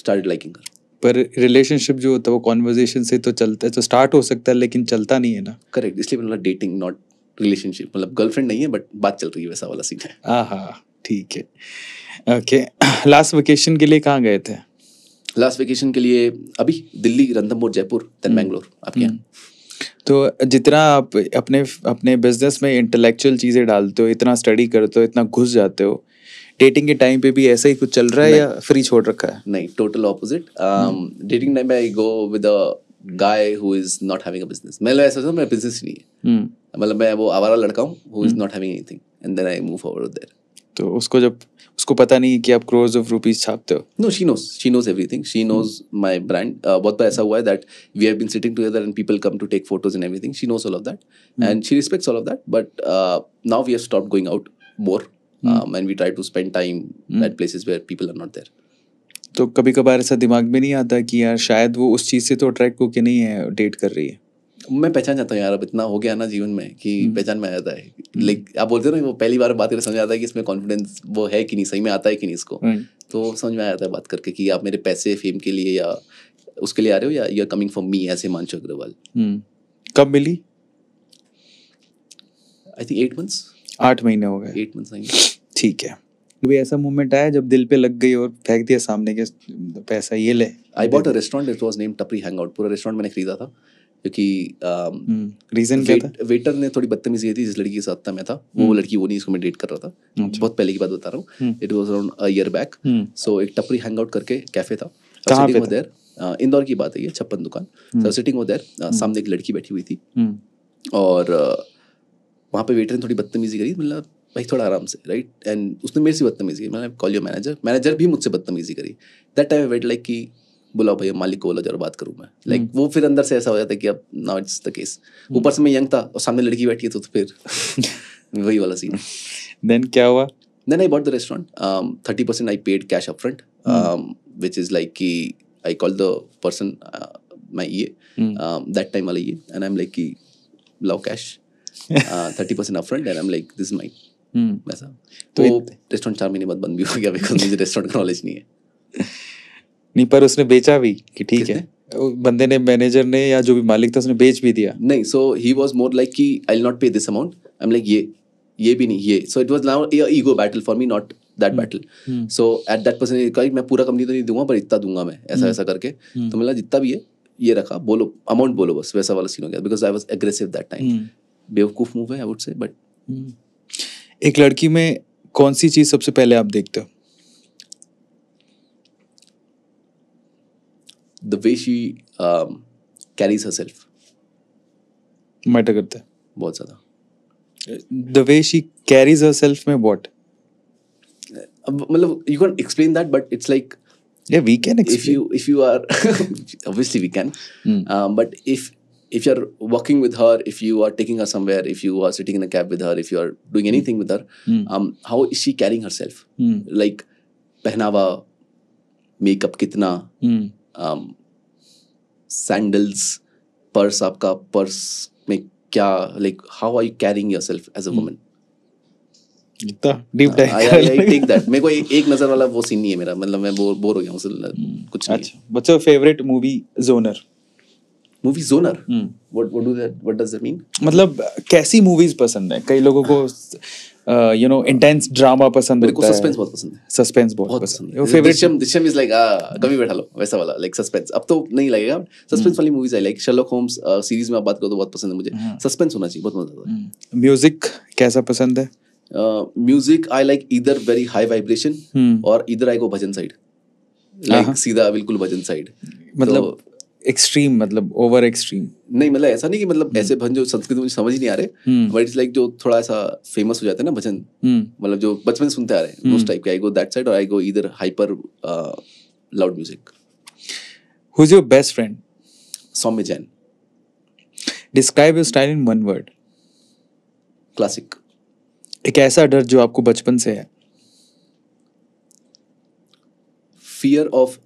started liking her पर रिलेशनशिप जो होता है वो कॉन्वर्जेशन से तो चलता है तो स्टार्ट हो सकता है लेकिन चलता नहीं है ना करेक्ट इसलिए मतलब डेटिंग नॉट रिलेशनशिप मतलब गर्लफ्रेंड नहीं है बट बात चल रही है वैसा वाला सीन है हाँ हाँ ठीक है ओके लास्ट वेकेशन के लिए कहाँ गए थे लास्ट वेकेशन के लिए अभी दिल्ली रंधमपुर जयपुर देन बैंगलोर hmm. आपके यहाँ hmm. तो जितना आप अपने अपने बिजनेस में इंटेलेक्चुअल चीज़ें डालते हो इतना स्टडी करते हो इतना घुस जाते हो डेटिंग के टाइम पे भी ऐसा ही कुछ चल रहा है या फ्री छोड़ रखा है नहीं total opposite dating time I go with guy who is not having a business मैं ऐसा सोचता मेरा बिजनेस नहीं है hmm. मतलब मैं वो आवारा लड़का हूँ who is not having anything and then I move forward there तो उसको जब उसको पता नहीं कि आप क्रोज ऑफ रुपीज छापते हो no she knows she knows everything she knows my brand बहुत बार ऐसा हुआ है that we have been sitting together and people come to take photos in everything she knows all of that and she respects all of that but now we have stop going out more and we try to spend time at places where people are not there तो कभी कभार ऐसा दिमाग में नहीं आता कि यार शायद वो उस चीज़ से तो अट्रैक्ट होके नहीं है डेट कर रही है मैं पहचान जाता हूँ यार अब इतना हो गया ना जीवन में कि हम्म। पहचान में आ जाता है लाइक हम्म। आप बोलते हो ना वो पहली बार बात करके समझ आता है कि इसमें कॉन्फिडेंस वो है कि नहीं सही में आता है कि नहीं इसको हम्म। तो समझ में आ जाता है बात करके कि आप मेरे पैसे फेम के लिए या उसके लिए आ रहे हो या you are coming for me as Himanshu Agarwal कब मिली आई थिंक एट मंथ्स आठ महीने हो गए एट मंथ्स ठीक है कभी ऐसा मोमेंट आया जब दिल पे लग गई और फेंक दिया सामने के पैसा ये ले I bought a restaurant it was named Tapri hangout पूरा रेस्टोरेंट मैंने खरीदा था क्योंकि रीजन हम्म, क्या था वेटर ने थोड़ी बदतमीजी थी जिस लड़की के साथ था मैं था वो हम्म। लड़की वो नहीं इसको मैं डेट कर रहा था अच्छा। बहुत पहले की बात बता रहा हूँ it was around a year back so एक टपरी हैंग आउट करके कैफे था इंदौर की बात है ये छप्पन दुकान सिटिंग वो देर सामने एक लड़की बैठी हुई थी हम्म। और वहाँ पे वेटर ने थोड़ी बदतमीजी करी मतलब भाई थोड़ा आराम से राइट एंड उसने मेरे से बदतमीजी करी मैंने कॉल यू मैनेजर मैनेजर भी मुझसे बदतमीजी करी दैट टाइम वेट लाइक कि बोला भैया मालिक को बोला जरा बात करूँ मैं लाइक like, हम्म। वो फिर अंदर से ऐसा हो जाता है कि अब नाउ इट्स द केस ऊपर से मैं यंग था और सामने लड़की बैठी है तो, फिर वही वाला सीन देन क्या हुआ then I bought the restaurant thirty percent I paid cash up front which is like कि I call the person my ये दैट टाइम वाला ये एंड आई एम लाइक कि love cash thirty percent up front and I am like this my वैसा तो रेस्टोरेंट तो चार महीने बाद बंद भी हो गया बिकॉज मुझे रेस्टोरेंट का नॉलेज नहीं है नहीं पर उसने बेचा भी कि ठीक है बंदे ने मैनेजर ने या जो भी मालिक था उसने बेच भी दिया नहीं सो ही वॉज मोर लाइक की I not pay this amount I am like ये ये भी नहीं ये so it was now ego battle for me not that battle so at that person मैं पूरा कंपनी तो नहीं दूंगा पर इतना दूंगा मैं ऐसा ऐसा hmm. करके hmm. तो मतलब जितना भी है ये रखा बोलो अमाउंट बोलो बस वैसा वाला सीन हो गया because I was aggressive that time बेवकूफ मूव है आई वुड से बट एक लड़की में कौन सी चीज सबसे पहले आप देखते हो the way she um, carries herself Matter करता बहुत ज़्यादा The way she carries herself, में what? मतलब you can explain that, but it's like. yeah we can explain. if you if you are obviously we can um, but if if you're walking with her if you are taking her somewhere if you are sitting in a cab with her if you are doing hmm. anything with her hmm. um, how is she carrying herself mm. like pehnava makeup kitna sandals um, purse आपका पर्स में क्या like how are you carrying yourself as a woman deep take that मेरे को एक नजर वाला वो सीन नहीं है मेरा मतलब मैं बोर बोर हो गया हूं कुछ अच्छा what's favourite movie genre movie genre what what do that what does that mean मतलब कैसी मूवीज पसंद है कई लोगों को यू नो इंटेंस ड्रामा पसंद मेरे को सस्पेंस बहुत पसंद है सस्पेंस बहुत, बहुत पसंद है favourite Dishoom Dishoom is like कभी बैठा लो वैसा वाला लाइक सस्पेंस अब तो नहीं लगेगा सस्पेंस वाली movies I like Sherlock Holmes series में आप बात करो तो बहुत पसंद है मुझे सस्पेंस हाँ। होना चाहिए बहुत मजा आता है म्यूजिक हम्म। कैसा पसंद है म्यूजिक आई लाइक इधर वेरी हाई वाइब्रेशन और इधर आई गो भजन साइड लाइक सीधा बिल्कुल भजन साइड मतलब तो एक्सट्रीम मतलब ओवर एक्सट्रीम नहीं मतलब ऐसा नहीं कि मतलब हम्म। ऐसे भजन जो संस्कृत मुझे समझ नहीं आ रहे बट इट्स लाइक जो थोड़ा सा फेमस हो जाता है ना भजन हम्म। मतलब जो बचपन सुनते आ रहे हैं उस टाइप हम्म। के आई गो दैट साइड और आई गो इधर hyper loud music who is your best friend Saumya Jain describe your style in one word classic एक ऐसा डर जो आपको बचपन से है फियर ऑफ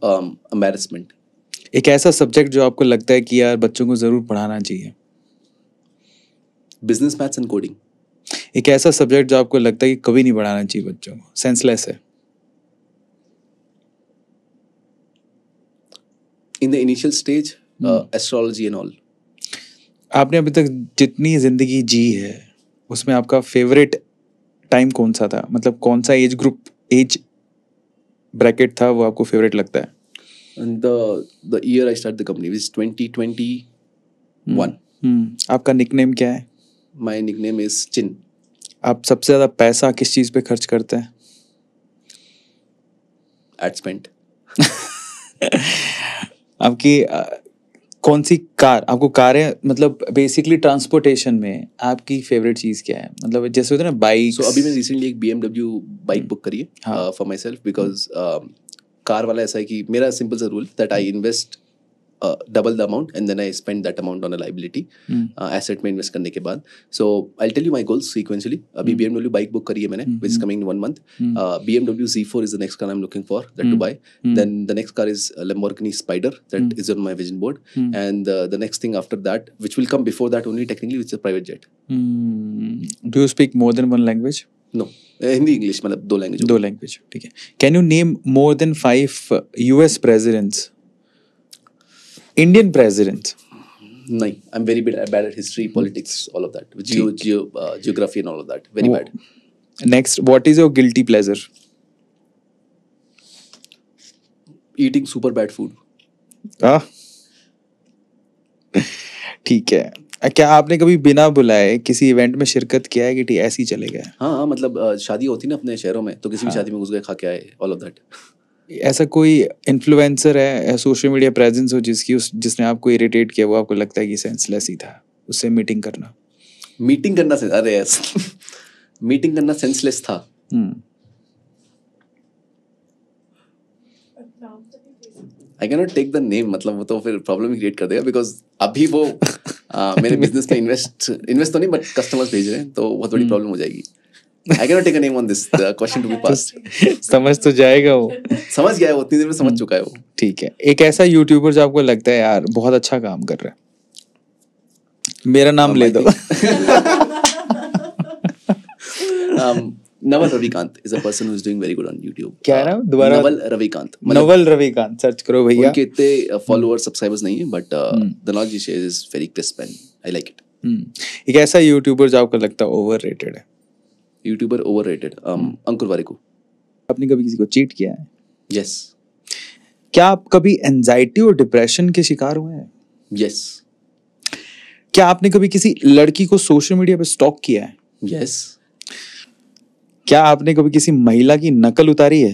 अमेरसमेंट एक ऐसा सब्जेक्ट जो आपको लगता है कि यार बच्चों को ज़रूर पढ़ाना चाहिए बिजनेस मैथ्स एंड कोडिंग एक ऐसा सब्जेक्ट जो आपको लगता है कि कभी नहीं पढ़ाना चाहिए बच्चों को सेंसलेस है in the initial stage astrology and all आपने अभी तक जितनी ज़िंदगी जी है उसमें आपका फेवरेट टाइम कौन सा था मतलब कौन सा एज ग्रुप एज ब्रैकेट था वो आपको फेवरेट लगता है And the the year I started the company was 2021. Hmm. Hmm. आपका निकनेम क्या है माय निकनेम इज चिन आप सबसे ज्यादा पैसा किस चीज पे खर्च करते हैं एट स्पेंट आपकी आ, कौन सी कार आपको कारें मतलब बेसिकली ट्रांसपोर्टेशन में आपकी फेवरेट चीज क्या है मतलब जैसे होते है ना बाइक सो अभी मैं रिसेंटली एक बीएमडब्ल्यू बाइक बुक करी है for myself because car वाला ऐसा है कि मेरा सिंपल सा rule that I invest double the amount and then I spend that amount on a liability asset में इन्वेस्ट करने के बाद so I tell you my goals sequentially अभी बी एमडब्ल्यू बाइक बुक करी है मैंने which coming one month BMW G four is the next car I am looking for that to buy then the next car is Lamborghini Spyder that is on my vision board and the next thing after that which will come before that only technically which is private jet do you speak more than one language no Hindi English मतलब दो लैंग्वेज दो लैंग्वेज ठीक है can you name more than five US presidents Indian presidents नहीं I am very bad at history politics all of that Jio geo geography and all of that very bad next what is your guilty pleasure eating super bad food ठीक है क्या आपने कभी बिना बुलाए किसी इवेंट में शिरकत किया है कि ऐसे ही चले गए हाँ हाँ मतलब शादी होती ना अपने शहरों में तो किसी भी हाँ। शादी में घुस गए खा के आए ऑल ऑफ दैट ऐसा कोई इन्फ्लुएंसर है सोशल मीडिया प्रेजेंस हो जिसकी उस जिसने आपको इरिटेट किया वो आपको लगता है कि सेंसलेस ही था उससे मीटिंग करना मीटिंग करना से अरे यस मीटिंग करना सेंसलेस था I can not take the name मतलब वो तो फिर प्रॉब्लम क्रिएट कर देगा बिकॉज अभी वो मेरे बिजनेस में इन्वेस्ट इन्वेस्ट तो नहीं बट कस्टमर्स भेज रहे हैं तो बहुत बड़ी प्रॉब्लम hmm. हो जाएगी I can take a name on this question to be past समझ तो जाएगा वो समझ गया है वो उतनी देर में समझ hmm. चुका है वो ठीक है एक ऐसा यूट्यूबर जो आपको लगता है यार बहुत अच्छा काम कर रहा है मेरा नाम हाँ, ले दो um, Naval Ravikant is a person who is doing very good on YouTube क्या नाम uh, दोबारा नवल रविकांत नवल रविकांत सर्च करो भैया उनके इतने फॉलोअर uh, सब्सक्राइबर्स हम्म। नहीं है but the knowledge he shares is very crisp and I like it एक ऐसा यूट्यूबर जो आपको लगता है ओवररेटेड है यूट्यूबर ओवररेटेड अंकुर वारिकू आपने कभी किसी को चीट किया है यस yes. क्या आप कभी एंजाइटी और डिप्रेशन के शिकार हुए हैं यस yes. क्या आपने कभी किसी लड़की को सोशल मीडिया पर स्टॉक किया है यस yes. क्या आपने कभी किसी महिला की नकल उतारी है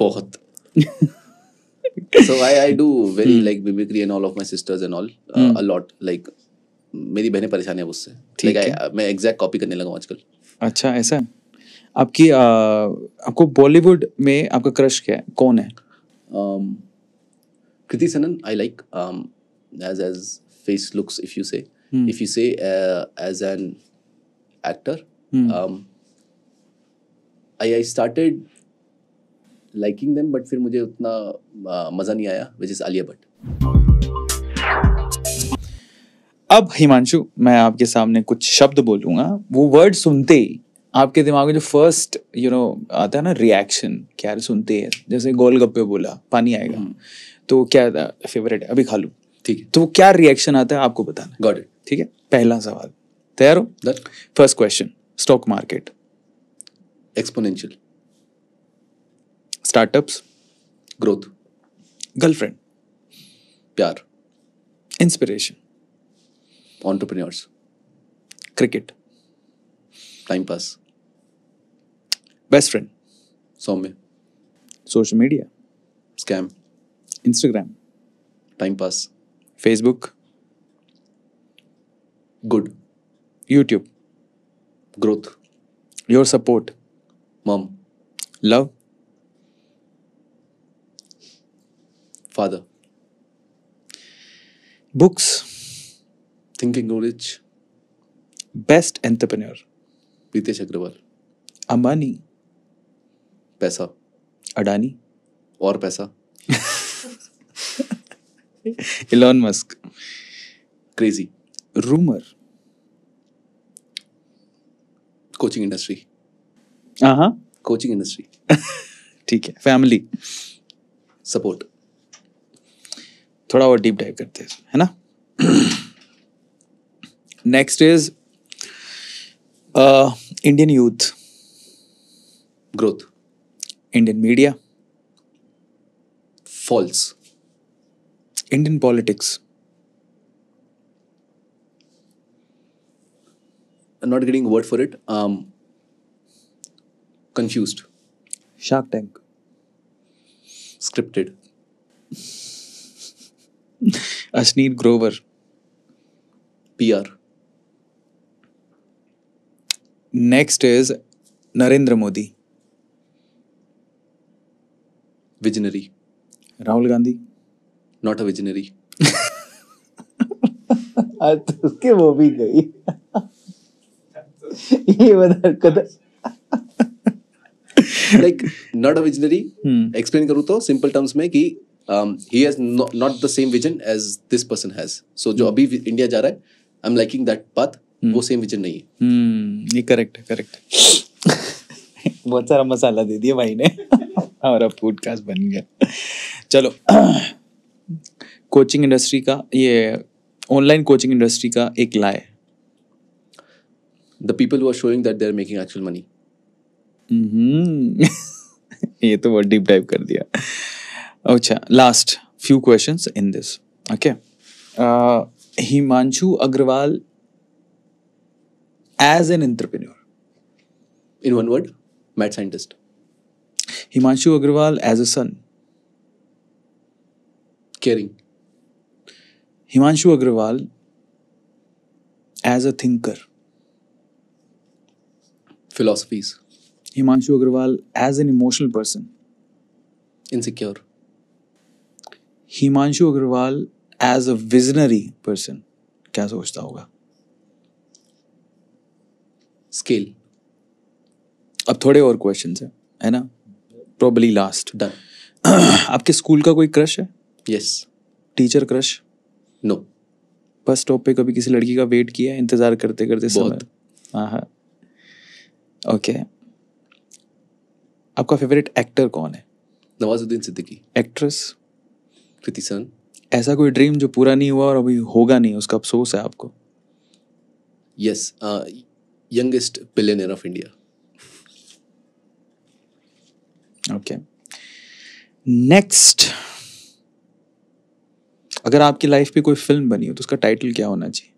बहुत so I I do very hmm. like mimicry and all of my sisters and all uh, hmm. मेरी बहनें परेशान है उससे ठीक like, है I, मैं एग्जैक्ट कॉपी करने लगा आजकल अच्छा ऐसा है? आपकी आ, आपको बॉलीवुड में आपका क्रश क्या है कौन है um, Kriti Sanon I like as as face looks if you say if you say as an actor I I started liking them but फिर मुझे उतना मज़ा नहीं आया विच इज़ आलिया भट्ट अब हिमांशु मैं आपके सामने कुछ शब्द बोलूंगा वो वर्ड सुनते ही आपके दिमाग में जो फर्स्ट यू नो आता है ना रिएक्शन क्या सुनते हैं जैसे गोलगप्पे बोला पानी आएगा हम्म। तो क्या फेवरेट है अभी खा लू ठीक है तो क्या रिएक्शन आता है आपको बताना गॉट इट ठीक है पहला सवाल तैयार हो first question stock market exponential startups growth girlfriend प्यार inspiration entrepreneurs cricket time pass best friend Saumya social media scam Instagram time pass Facebook good YouTube growth your support mom love father books thinking knowledge best entrepreneur Ritesh Agarwal Ambani पैसा अडानी और पैसा Elon Musk crazy rumour coaching industry हाँ कोचिंग इंडस्ट्री ठीक है फैमिली सपोर्ट थोड़ा और डीप डाइव करते हैं है ना next is Indian youth growth Indian media falls Indian politics I'm not getting a word for it. Um, confused shark tank scripted ashneet grover pr next is narendra modi visionary rahul gandhi not a visionary आज तो उसके वो भी गई ये बता कदर like not a visionary explain करूँ तो सिंपल टर्म्स में कि he has not the same vision as this person has so जो hmm. अभी इंडिया जा रहा है I am liking that path वो सेम विजन नहीं है करेक्ट hmm. है करेक्ट बहुत सारा मसाला दे दिया भाई ने हमारा पॉडकास्ट बन गया चलो कोचिंग इंडस्ट्री का ये ऑनलाइन कोचिंग इंडस्ट्री का एक lie the people who are showing that they are making actual money Mm-hmm. ये तो बहुत डीप डाइव कर दिया अच्छा last few question in this okay Himanshu Agarwal as an entrepreneur in one word math scientist Himanshu Agarwal as a son caring Himanshu Agarwal as a thinker philosophies Himanshu Agarwal as an emotional person? Insecure. Himanshu Agarwal as a visionary person क्या सोचता होगा स्किल अब थोड़े और क्वेश्चन है है ना प्रोबली लास्ट डन आपके स्कूल का कोई क्रश है yes teacher crush no bus stop पे कभी किसी लड़की का वेट किया इंतजार करते करते बहुत ओके okay. आपका फेवरेट एक्टर कौन है नवाजुद्दीन सिद्दीकी एक्ट्रेस कृति सन ऐसा कोई ड्रीम जो पूरा नहीं हुआ और अभी होगा नहीं उसका अफसोस है आपको yes youngest billionaire of India okay next अगर आपकी लाइफ पे कोई फिल्म बनी हो तो उसका टाइटल क्या होना चाहिए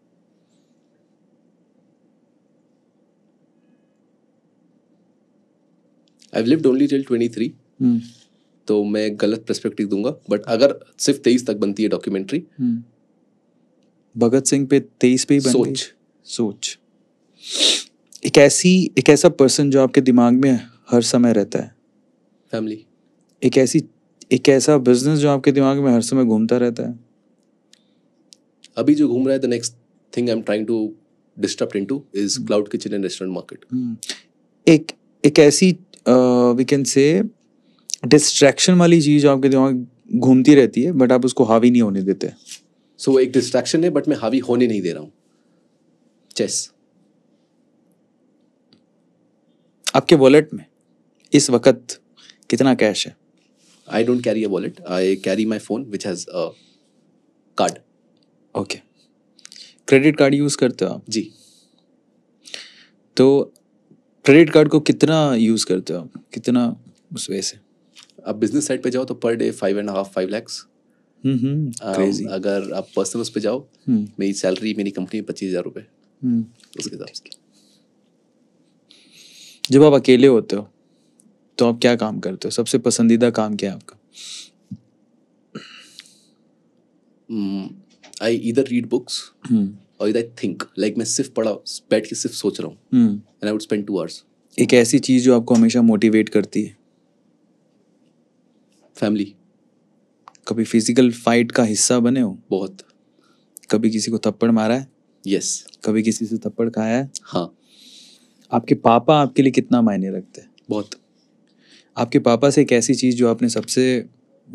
I lived only till twenty three तो मैं गलत पर्सपेक्टिव दूंगा बट अगर सिर्फ तेईस तक बनती है डॉक्यूमेंट्री hmm. भगत सिंह पे तेईस पे ही बनती सोच सोच एक ऐसी एक ऐसा पर्सन जो आपके दिमाग में हर समय रहता है फैमिली एक ऐसी एक ऐसा बिजनेस जो आपके दिमाग में हर समय घूमता रहता है अभी जो घूम रहा है the next thing I am trying to disturb into is cloud kitchen and restaurant market एक एक ऐसी वी कैन से डिस्ट्रैक्शन वाली चीज़ आपके दिमाग घूमती रहती है बट आप उसको हावी नहीं होने देते सो so, एक डिस्ट्रैक्शन है बट मैं हावी होने नहीं दे रहा हूँ चेस आपके वॉलेट में इस वक्त कितना कैश है I don't carry a wallet I carry my phone which has card okay credit card use करते हो आप जी तो क्रेडिट कार्ड को कितना यूज़ करते हो आप कितना उस वे से आप बिजनेस साइड पे जाओ तो per day five and half five lakhs अगर आप पर्सनल उस पर जाओ हम्म। मेरी सैलरी मेरी कंपनी में पच्चीस हज़ार रुपये हम्म। उसके हिसाब से जब आप अकेले होते हो तो आप क्या काम करते हो सबसे पसंदीदा काम क्या है आपका आई इधर रीड बुक्स और आई थिंक लाइक मैं सिर्फ पढ़ा बैठ के सिर्फ सोच रहा हूँ and I would spend two hours एक ऐसी चीज़ जो आपको हमेशा मोटिवेट करती है फैमिली कभी फिजिकल फाइट का हिस्सा बने हो बहुत कभी किसी को थप्पड़ मारा है यस yes. कभी किसी से थप्पड़ खाया है हाँ आपके पापा आपके लिए कितना मायने रखते हैं बहुत आपके पापा से एक ऐसी चीज़ जो आपने सबसे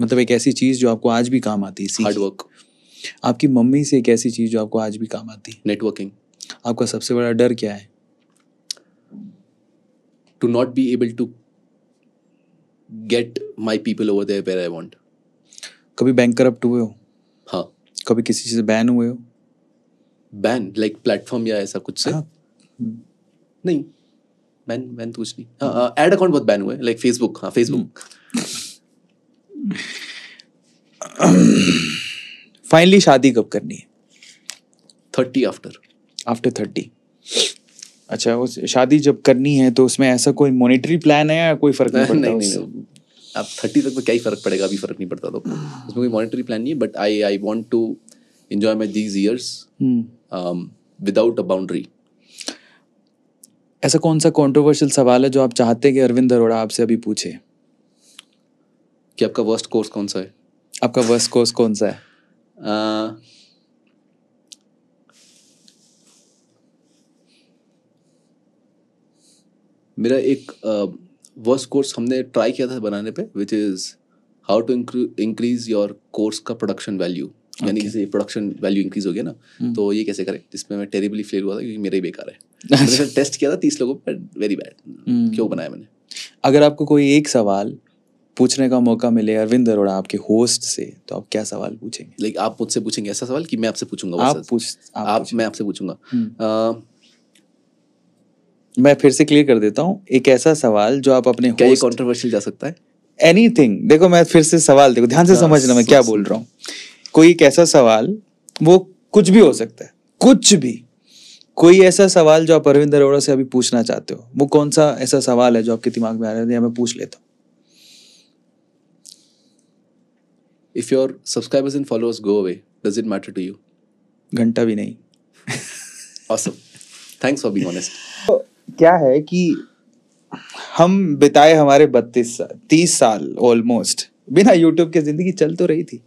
मतलब एक ऐसी चीज़ जो आपको आज भी काम आती है हार्डवर्क आपकी मम्मी से एक ऐसी चीज़ जो आपको आज भी काम आती है नेटवर्किंग आपका सबसे बड़ा डर क्या है to not be able to get my people over there I want कभी बैंक करप्ट हुए हो हाँ कभी किसी चीज़ से बैन हुए हो बैन लाइक प्लेटफॉर्म या ऐसा कुछ से हाँ. नहीं बैन बैन तो कुछ नहीं एड हाँ, अकाउंट हाँ, बहुत बैन हुए लाइक फेसबुक हाँ फेसबुक फाइनली शादी कब करनी है थर्टी आफ्टर आफ्टर थर्टी अच्छा उस शादी जब करनी है तो उसमें ऐसा कोई मॉनिटरी प्लान है या कोई फर्क नहीं, पड़ता नहीं, थर्टी तक में तो क्या ही फर्क पड़ेगा अभी फर्क नहीं पड़ता तो उसमें कोई मॉनिटरी प्लान नहीं है but I I want to enjoy my these years without a boundary ऐसा कौन सा कॉन्ट्रोवर्शियल सवाल है जो आप चाहते हैं कि अरविंद अरोड़ा आपसे अभी पूछे कि आपका वर्स्ट कोर्स कौन सा है आपका वर्स्ट कोर्स कौन सा है मेरा एक वर्स uh, कोर्स हमने ट्राई किया था बनाने पे which is how to increase your course का प्रोडक्शन वैल्यू यानी किसी प्रोडक्शन वैल्यू इंक्रीज हो गया ना hmm. तो ये कैसे करें जिसमें मैं टेरिबली फेल हुआ था क्योंकि मेरा ही बेकार है टेस्ट अच्छा। किया था तीस लोगों पर वेरी बैड क्यों बनाया मैंने अगर आपको कोई एक सवाल पूछने का मौका मिले अरविंद अरोड़ा आपके होस्ट से तो आप क्या सवाल पूछेंगे लाइक आप मुझसे पूछेंगे ऐसा सवाल कि मैं आपसे पूछूंगा आप पूछ आप, मैं आपसे पूछूंगा हम्म। मैं फिर से क्लियर कर देता हूँ एक ऐसा सवाल जो आप अपने क्या कंट्रोवर्शियल जा सकता है एनीथिंग देखो मैं फिर से सवाल देखो ध्यान से हाँ, समझना मैं क्या बोल रहा हूँ कोई एक ऐसा सवाल वो कुछ भी हो सकता है कुछ भी कोई ऐसा सवाल जो आप अरविंद अरोड़ा से अभी पूछना चाहते हो वो कौन सा ऐसा सवाल है जो आपके दिमाग में आ रहा है या मैं पूछ लेता हूँ if your subscribers and followers go away does it matter to you घंटा भी नहीं थैंक्स फॉर for ऑनेस्ट तो क्या है कि हम बिताए हमारे बत्तीस तीस साल ऑलमोस्ट बिना यूट्यूब के जिंदगी चल तो रही थी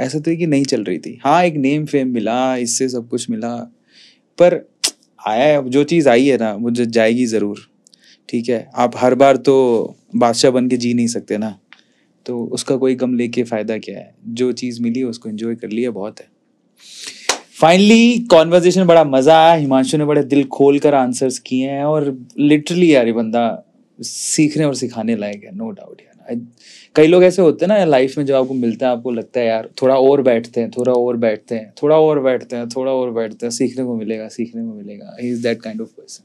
ऐसा तो है कि नहीं चल रही थी हाँ एक नेम फेम मिला इससे सब कुछ मिला पर आया है जो चीज़ आई है ना मुझे जाएगी ज़रूर ठीक है आप हर बार तो बादशाह बन के जी नहीं सकते ना तो उसका कोई कम लेके फ़ायदा क्या है जो चीज़ मिली उसको एंजॉय कर लिया बहुत है फाइनली कॉन्वर्जेशन बड़ा मज़ा आया हिमांशु ने बड़े दिल खोल कर आंसर्स किए हैं और लिटरली यार ये बंदा सीखने और सिखाने लायक है नो डाउट यार कई लोग ऐसे होते हैं ना लाइफ में जो आपको मिलता है आपको लगता है यार थोड़ा और बैठते हैं थोड़ा और बैठते हैं थोड़ा और बैठते हैं थोड़ा और बैठते हैं सीखने को मिलेगा सीखने को मिलेगा he is that kind of person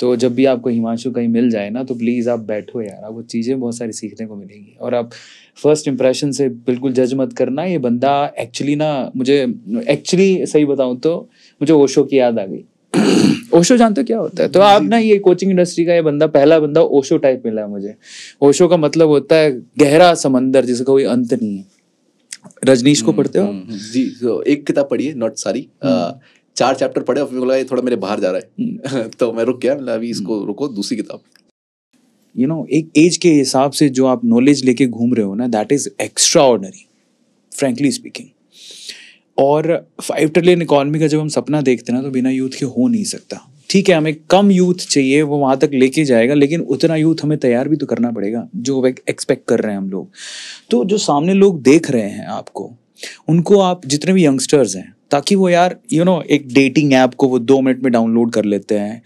तो जब भी आपको हिमांशु कहीं मिल जाए ना तो प्लीज़ आप बैठो यार आपको चीज़ें बहुत सारी सीखने को मिलेंगी और आप फर्स्ट इंप्रेशन से बिल्कुल जज मत करना ये बंदा एक्चुअली ना मुझे एक्चुअली सही बताऊं तो मुझे ओशो की याद आ गई ओशो जानते क्या होता है तो आप ना ये कोचिंग इंडस्ट्री का ये बंदा पहला बंदा ओशो टाइप मिला है मुझे ओशो का मतलब होता है गहरा समंदर जिसका कोई अंत नहीं है रजनीश को हम्म, पढ़ते हो हम्म, हम्म, जी तो एक किताब पढ़ी है नॉट सारी चार चैप्टर पढ़े और फिर बोला ये थोड़ा मेरे बाहर जा रहा है हम्म। तो मैं रुक गया अभी इसको हम्म। रुको दूसरी किताब यू नो एक एज के हिसाब से जो आप नॉलेज लेके घूम रहे हो ना that is extraordinary frankly speaking और फाइव ट्रिलियन इकोनॉमी का जब हम सपना देखते ना तो बिना यूथ के हो नहीं सकता ठीक है हमें कम यूथ चाहिए वो वहाँ तक लेके जाएगा लेकिन उतना यूथ हमें तैयार भी तो करना पड़ेगा जो एक्सपेक्ट कर रहे हैं हम लोग तो जो सामने लोग देख रहे हैं आपको उनको आप जितने भी यंगस्टर्स हैं ताकि वो यार यू you नो know, एक डेटिंग ऐप को वो दो मिनट में डाउनलोड कर लेते हैं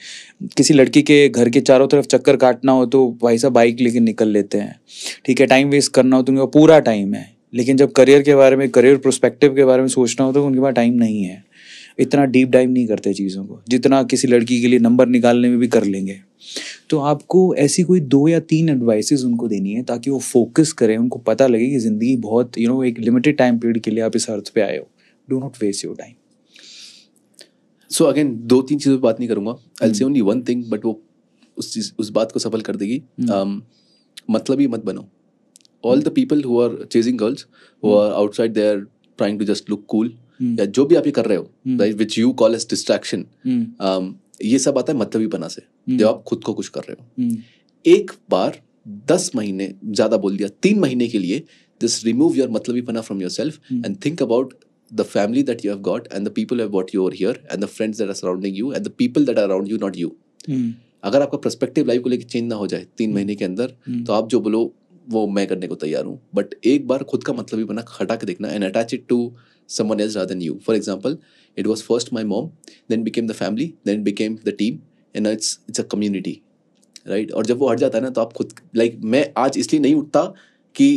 किसी लड़की के घर के चारों तरफ चक्कर काटना हो तो भाई साहब बाइक लेके निकल लेते हैं ठीक है टाइम वेस्ट करना हो तो उनके पूरा टाइम है लेकिन जब करियर के बारे में करियर प्रोस्पेक्टिव के बारे में सोचना हो तो उनके पास टाइम नहीं है इतना डीप डाइव नहीं करते चीज़ों को जितना किसी लड़की के लिए नंबर निकालने में भी कर लेंगे तो आपको ऐसी कोई दो या तीन एडवाइसेस उनको देनी है ताकि वो फोकस करें उनको पता लगे कि ज़िंदगी बहुत यू you नो know, एक लिमिटेड टाइम पीरियड के लिए आप इस अर्थ पे आए हो do not waste your time so again दो तीन चीज़ों पर बात नहीं करूँगा आई से ओनली वन थिंग बट वो उस चीज़ उस बात को सफल कर देगी hmm. um, मतलब ही मत बनो all the people who are chasing girls who are outside they are trying to just look cool या जो भी आप ये कर रहे हो which you call as distraction ये सब आता है मतलबी पना से जब हम्म। आप खुद को कुछ कर रहे हो हम्म। एक बार दस महीने ज्यादा बोल दिया तीन महीने के लिए जस्ट रिमूव योर मतलबी पना from yourself and think about the family that you have got and the people who have brought you over here and the friends that are surrounding you and the people that are around you not you hmm. अगर आपका पर्सपेक्टिव लाइफ को लेकर चेंज ना हो जाए तीन महीने के अंदर hmm. तो आप जो बोलो वो मैं करने को तैयार हूँ बट एक बार खुद का मतलब ही बना खटा के देखना and attach it to someone else rather than you. For example, it was first my mom, then became the family, then became the team, and now it's it's a community, right? और जब वो हट जाता है ना तो आप खुद लाइक like, मैं आज इसलिए नहीं उठता कि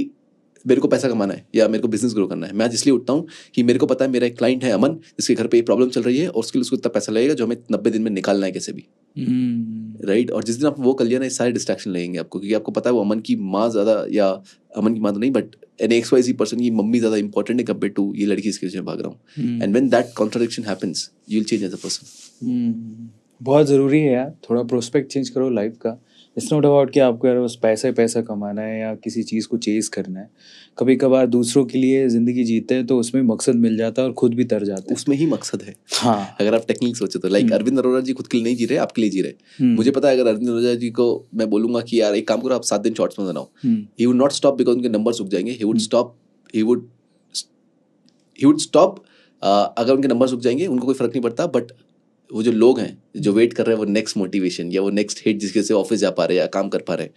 मेरे को पैसा कमाना है या मेरे को बिजनेस ग्रो करना है मैं आज इसलिए उठता हूँ कि मेरे को पता है मेरा एक क्लाइंट है अमन जिसके घर पे ये प्रॉब्लम चल रही है और उसके लिए उसको इतना पैसा लगेगा जो हमें नब्बे दिन में निकालना है कैसे भी राइट हम्म। right? और जिस दिन आप वो कर लिया ना सारे डिस्ट्रैक्शन लगेंगे आपको क्योंकि आपको पता है वो अमन की माँ ज़्यादा या अमन की माँ तो नहीं but an X Y Z person की मम्मी ज़्यादा इंपॉर्टेंट है कम्पेयर टू ये लड़की इसके लिए भाग रहा हूँ and when that contradiction happens you will change as a person बहुत ज़रूरी है यार थोड़ा प्रोस्पेक्ट चेंज करो लाइफ का इट्स नॉट अबाउट कि आपको यार बस पैसा ही पैसा कमाना है या किसी चीज़ को चेज करना है कभी कभार दूसरों के लिए ज़िंदगी जीते हैं तो उसमें मकसद मिल जाता है और खुद भी तर जाता है उसमें ही मकसद है हाँ अगर आप टेक्निक सोचे तो लाइक हम्म। अरविंद अरोरा जी खुद के लिए नहीं जी रहे आपके लिए जी रहे हम्म। मुझे पता है अगर अरविंद अरोरा जी को मैं बोलूंगा कि यार एक काम करो आप सात दिन शॉर्ट्स में बनाओ he would not stop because उनके नंबर सूख जाएंगे he would stop he would he would stop अगर उनके नंबर सूख जाएंगे उनको कोई फर्क नहीं पड़ता बट वो जो लोग हैं जो वेट कर रहे हैं वो नेक्स्ट मोटिवेशन या वो नेक्स्ट हिट जिसके से ऑफिस जा पा रहे हैं या काम कर पा रहे हैं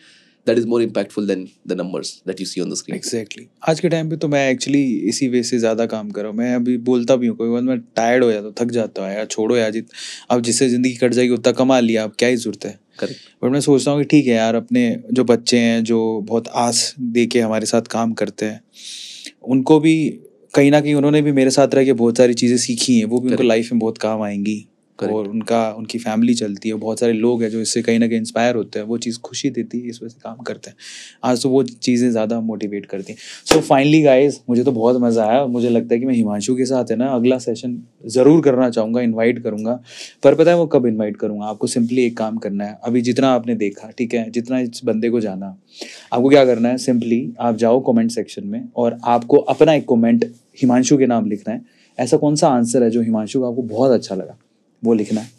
that is more impactful than the numbers that you see on the screen exactly आज के टाइम पे तो मैं एक्चुअली इसी वे से ज़्यादा काम कर रहा हूँ मैं अभी बोलता भी हूँ कोई बात मैं टायर्ड हो जाता हूँ थक जाता हूँ या छोड़ो या जित अब जिससे ज़िंदगी कट जाएगी उतना कमा लिया अब क्या ही ज़रूरत है करेक्ट बट मैं सोचता हूँ कि ठीक है यार अपने जो बच्चे हैं जो बहुत आस दे के हमारे साथ काम करते हैं उनको भी कहीं ना कहीं उन्होंने भी मेरे साथ रह के बहुत सारी चीज़ें सीखी हैं वो भी उनको लाइफ में बहुत काम आएंगी Correct. और उनका उनकी फैमिली चलती है बहुत सारे लोग हैं जो इससे कहीं ना कहीं इंस्पायर होते हैं वो चीज़ खुशी देती है इस वजह से काम करते हैं आज तो वो चीज़ें ज़्यादा मोटिवेट करती हैं सो फाइनली गाइज मुझे तो बहुत मज़ा आया मुझे लगता है कि मैं हिमांशु के साथ है ना अगला सेशन ज़रूर करना चाहूँगा इन्वाइट करूँगा पर पता है वो कब इन्वाइट करूँगा आपको सिंपली एक काम करना है अभी जितना आपने देखा ठीक है जितना इस बंदे को जाना आपको क्या करना है सिंपली आप जाओ कॉमेंट सेक्शन में और आपको अपना एक कॉमेंट हिमांशु के नाम लिखना है ऐसा कौन सा आंसर है जो हिमांशु का आपको बहुत अच्छा लगा वो लिखना है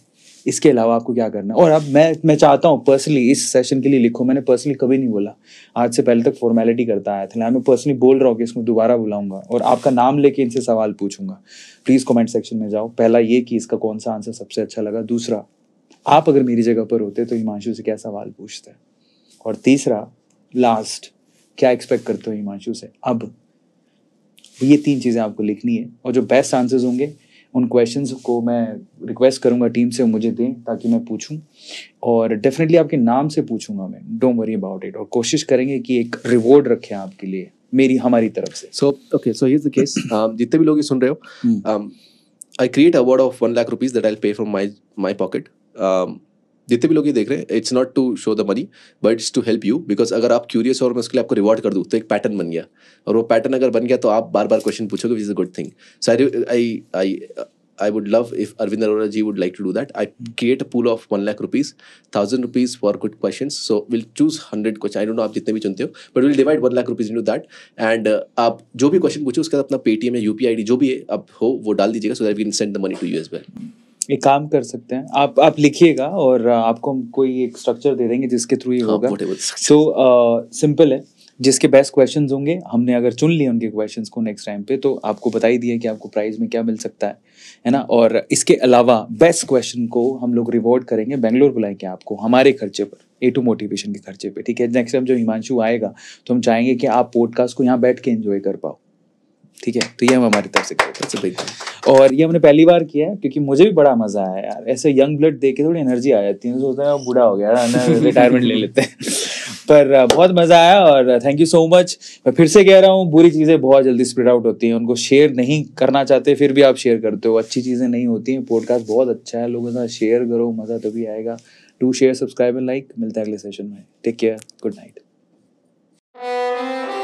इसके अलावा आपको क्या करना है और अब मैं मैं चाहता हूँ पर्सनली इस सेशन के लिए लिखो मैंने पर्सनली कभी नहीं बोला आज से पहले तक फॉर्मेलिटी करता आया था मैं पर्सनली बोल रहा हूँ कि इसको दोबारा बुलाऊंगा और आपका नाम लेके इनसे सवाल पूछूंगा प्लीज़ कमेंट सेक्शन में जाओ पहला ये कि इसका कौन सा आंसर सबसे अच्छा लगा दूसरा आप अगर मेरी जगह पर होते तो हिमांशु से क्या सवाल पूछते और तीसरा लास्ट क्या एक्सपेक्ट करते हो हिमांशु से अब ये तीन चीज़ें आपको लिखनी है और जो बेस्ट आंसर्स होंगे उन क्वेश्चंस को मैं रिक्वेस्ट करूंगा टीम से मुझे दें ताकि मैं पूछूं और डेफिनेटली आपके नाम से पूछूंगा मैं डोंट वरी अबाउट इट और कोशिश करेंगे कि एक रिवॉर्ड रखें आपके लिए मेरी हमारी तरफ से so okay so is the case जितने भी लोग सुन रहे हो I create award of one lakh rupees that I pay from my my pocket जितने भी लोग ये देख रहे हैं it's not to show the money but it's to help you because अगर आप क्यूरियस और मैं उसके लिए आपको रिवॉर्ड कर दूँ तो एक पैटर्न बन गया और वो पैटर्न अगर बन गया तो आप बार बार क्वेश्चन पूछोगे which is a good thing so I I I would love if Arvind Arora ji would like to do that I create a pool of one lakh rupees thousand rupees for good question so will choose hundred question I डोट नो आप जितने भी चुनते हो but will divide one lakh rupees into that and आप जो भी क्वेश्चन पूछो उसके बाद अपना पेटीएम या पी आई डी जो भी है आप हो वो डाल दीजिएगा so that we can send the money to you as well एक काम कर सकते हैं आप आप लिखिएगा और आपको हम कोई एक स्ट्रक्चर दे देंगे जिसके थ्रू ये हाँ, होगा सो सिंपल है जिसके बेस्ट क्वेश्चंस होंगे हमने अगर चुन लिए उनके क्वेश्चंस को नेक्स्ट टाइम पे तो आपको बता ही दिया कि आपको प्राइज में क्या मिल सकता है है ना और इसके अलावा बेस्ट क्वेश्चन को हम लोग रिवॉर्ड करेंगे बेंगलोर बुलाएंगे आपको हमारे खर्चे पर ए टू मोटिवेशन के खर्चे पे ठीक है नेक्स्ट टाइम जो हिमांशु आएगा तो हम चाहेंगे कि आप पॉडकास्ट को यहाँ बैठ के एंजॉय कर पाओ ठीक है तो ये हम हमारी तरफ से करते तो हैं और ये हमने पहली बार किया है क्योंकि मुझे भी बड़ा मजा आया यार ऐसे यंग ब्लड देख के थोड़ी एनर्जी आ जाती है सोचते हैं बूढ़ा हो गया रिटायरमेंट ले लेते हैं पर बहुत मज़ा आया और थैंक यू सो मच मैं फिर से कह रहा हूँ बुरी चीज़ें बहुत जल्दी स्प्रेड आउट होती हैं उनको शेयर नहीं करना चाहते फिर भी आप शेयर करते हो अच्छी चीज़ें नहीं होती हैं पॉडकास्ट बहुत अच्छा है लोगों के साथ शेयर करो मज़ा तभी आएगा do share subscribe and like मिलता है अगले सेशन में टेक केयर गुड नाइट